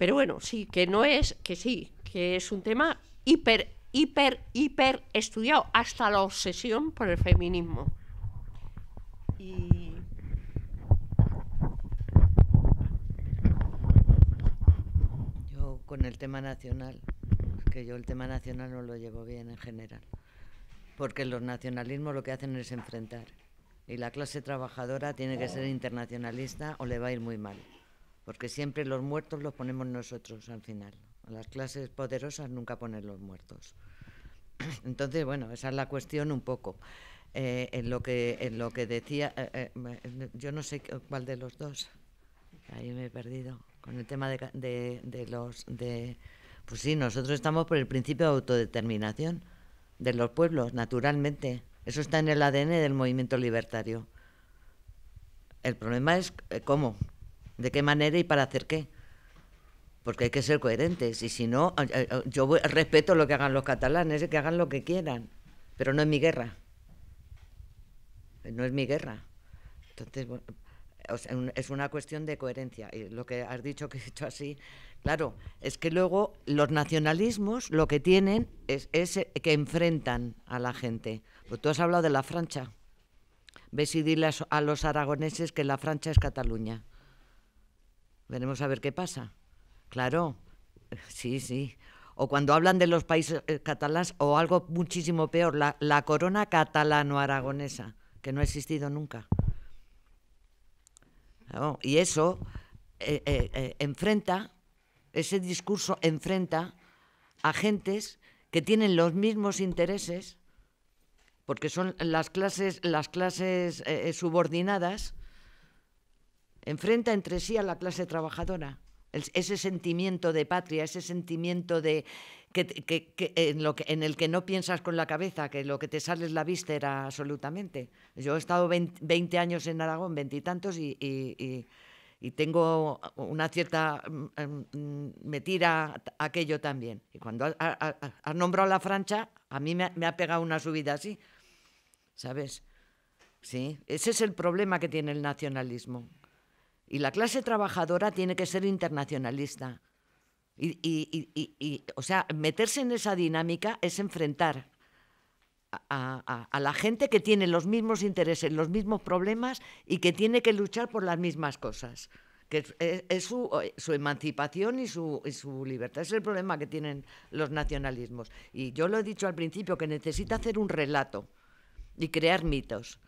Pero bueno, sí, que no es, que sí, que es un tema hiper, hiper, hiper estudiado, hasta la obsesión por el feminismo. Yo con el tema nacional, que yo el tema nacional no lo llevo bien en general, porque los nacionalismos lo que hacen es enfrentar. Y la clase trabajadora tiene que ser internacionalista o le va a ir muy mal porque siempre los muertos los ponemos nosotros al final. las clases poderosas nunca ponen los muertos. Entonces, bueno, esa es la cuestión un poco. Eh, en lo que en lo que decía, eh, eh, yo no sé cuál de los dos. Ahí me he perdido con el tema de, de, de los de pues sí, nosotros estamos por el principio de autodeterminación de los pueblos, naturalmente. Eso está en el ADN del movimiento libertario. El problema es cómo, de qué manera y para hacer qué. Porque hay que ser coherentes. Y si no, yo respeto lo que hagan los catalanes, que hagan lo que quieran. Pero no es mi guerra. No es mi guerra. Entonces, es una cuestión de coherencia. Y lo que has dicho que he dicho así, claro, es que luego los nacionalismos lo que tienen es, es que enfrentan a la gente. Pues tú has hablado de la francia. Ves y diles a los aragoneses que la francia es Cataluña. Veremos a ver qué pasa. Claro, sí, sí. O cuando hablan de los países eh, catalanes, o algo muchísimo peor, la, corona catalano-aragonesa, que no ha existido nunca. y eso eh, eh, enfrenta, ese discurso enfrenta a gentes que tienen los mismos intereses, porque son las clases, las clases subordinadas, enfrenta entre sí a la clase trabajadora. ese sentimiento de patria, ese sentimiento de que, en, lo en el que no piensas con la cabeza, que lo que te sale la vista era absolutamente. Yo he estado 20, años en Aragón, veintitantos, y, y, y, tengo una cierta mm, mm, me tira aquello también y cuando has ha, nombrado la francha a mí me ha, me ha, pegado una subida así sabes sí ese es el problema que tiene el nacionalismo y la clase trabajadora tiene que ser internacionalista. Y, o sea, meterse en esa dinámica es enfrentar a, la gente que tiene los mismos intereses, los mismos problemas y que tiene que luchar por las mismas cosas. Que es, eh, su, emancipación y su, y su libertad. Es el problema que tienen los nacionalismos. Y yo lo he dicho al principio, que necesita hacer un relato y crear mitos.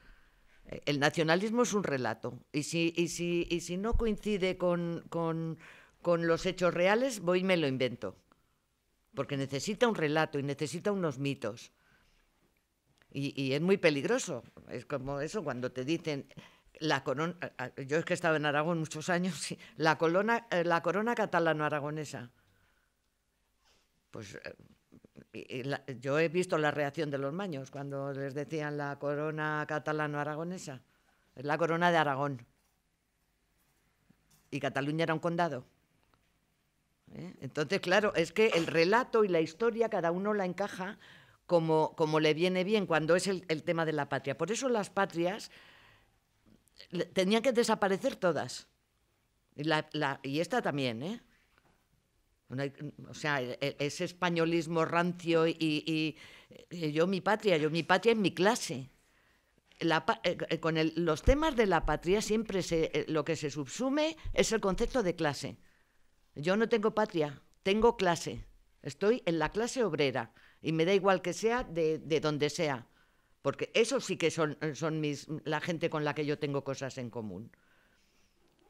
El nacionalismo es un relato y si, no coincide con, los hechos reales, voy y me lo invento. Porque necesita un relato y necesita unos mitos. Y, es muy peligroso. Es como eso cuando te dicen la corona. Yo es que he estado en Aragón muchos años. La, corona, eh, la corona catalano-aragonesa. Pues eh, yo he visto la reacción de los maños cuando les decían la corona catalano-aragonesa. Es la corona de Aragón. Y Cataluña era un condado. ¿eh? Entonces, claro, es que el relato y la historia cada uno la encaja como, como le viene bien cuando es el, tema de la patria. Por eso las patrias tenían que desaparecer todas. y esta también, ¿eh? o sea, ese españolismo rancio y, yo mi patria, yo mi patria es mi clase. Eh, eh, con los temas de la patria siempre eh, lo que se subsume es el concepto de clase. Yo no tengo patria, tengo clase. Estoy en la clase obrera y me da igual que sea de, donde sea, porque eso sí que son, son mis, la gente con la que yo tengo cosas en común.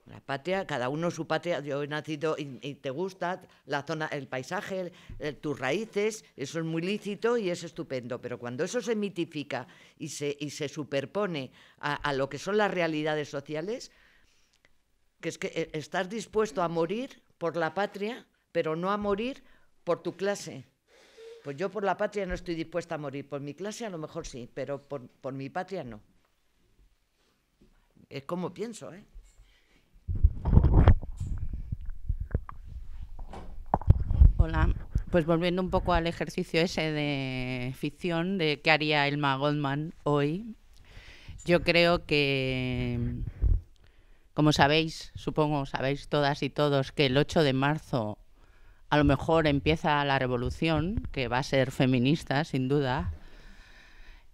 La patria, cada uno su patria. Yo he nacido y, te gusta la zona, el paisaje, tus raíces, eso es muy lícito y es estupendo. Pero cuando eso se mitifica y se, y se superpone a, lo que son las realidades sociales, que es que eh, estás dispuesto a morir por la patria, pero no a morir por tu clase. Pues yo por la patria no estoy dispuesta a morir, por mi clase a lo mejor sí, pero por, por mi patria no. Es como pienso, ¿eh? Hola. Pues volviendo un poco al ejercicio ese de ficción, de qué haría Elma Goldman hoy, yo creo que, como sabéis, supongo sabéis todas y todos, que el 8 de marzo a lo mejor empieza la revolución, que va a ser feminista, sin duda,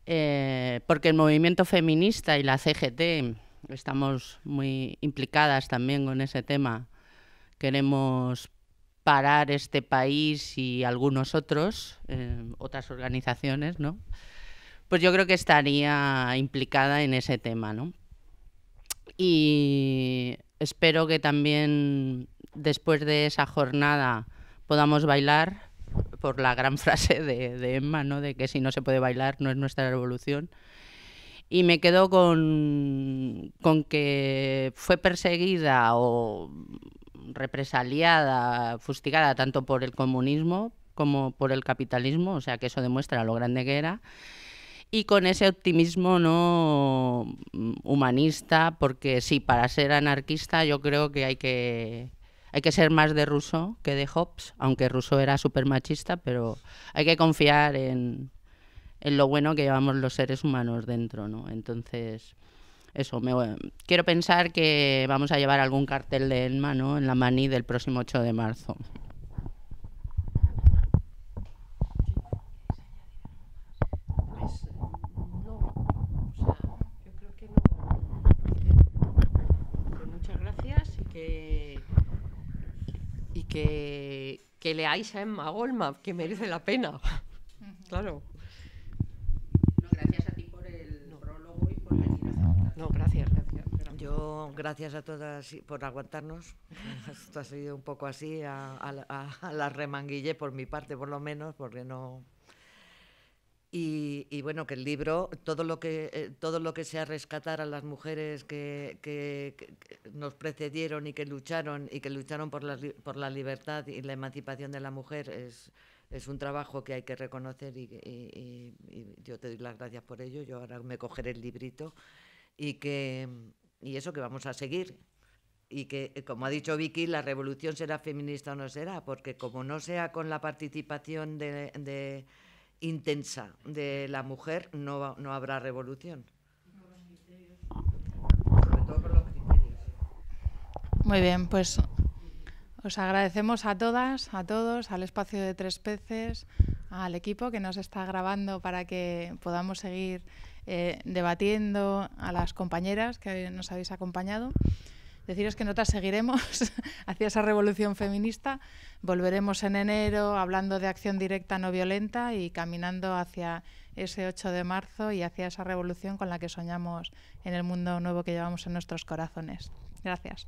eh, porque el movimiento feminista y la CGT estamos muy implicadas también con ese tema. Queremos parar este país y algunos otros, eh, otras organizaciones, ¿no? Pues yo creo que estaría implicada en ese tema, ¿no? Y espero que también después de esa jornada podamos bailar, por la gran frase de, de, Emma, ¿no? De que si no se puede bailar no es nuestra revolución. Y me quedo con, con que fue perseguida o represaliada, fustigada tanto por el comunismo como por el capitalismo, o sea que eso demuestra lo grande que era y con ese optimismo no mm, humanista, porque sí, para ser anarquista yo creo que hay que hay que ser más de Rousseau que de Hobbes, aunque Rousseau era súper machista, pero hay que confiar en, en, lo bueno que llevamos los seres humanos dentro, ¿no? Entonces, eso, me, quiero pensar que vamos a llevar algún cartel de en en la maní del próximo 8 de marzo. que, que leáis a Emma Golma, que merece la pena. Claro. No, gracias, gracias. Yo, gracias a todas por aguantarnos. Esto ha sido un poco así, a, la remanguille por mi parte, por lo menos, porque no. Y, bueno, que el libro, todo lo que, eh, todo lo que sea rescatar a las mujeres que, nos precedieron y que lucharon y que lucharon por la, por la libertad y la emancipación de la mujer es, es un trabajo que hay que reconocer y, y yo te doy las gracias por ello. Yo ahora me cogeré el librito y que y eso que vamos a seguir y que eh, como ha dicho Vicky la revolución será feminista o no será porque como no sea con la participación de, intensa de la mujer no, no habrá revolución muy bien pues os agradecemos a todas a todos al espacio de tres peces al equipo que nos está grabando para que podamos seguir eh, debatiendo, a las compañeras que nos habéis acompañado. Deciros que nosotras seguiremos hacia esa revolución feminista, volveremos en enero hablando de acción directa no violenta y caminando hacia ese 8 de marzo y hacia esa revolución con la que soñamos en el mundo nuevo que llevamos en nuestros corazones. Gracias.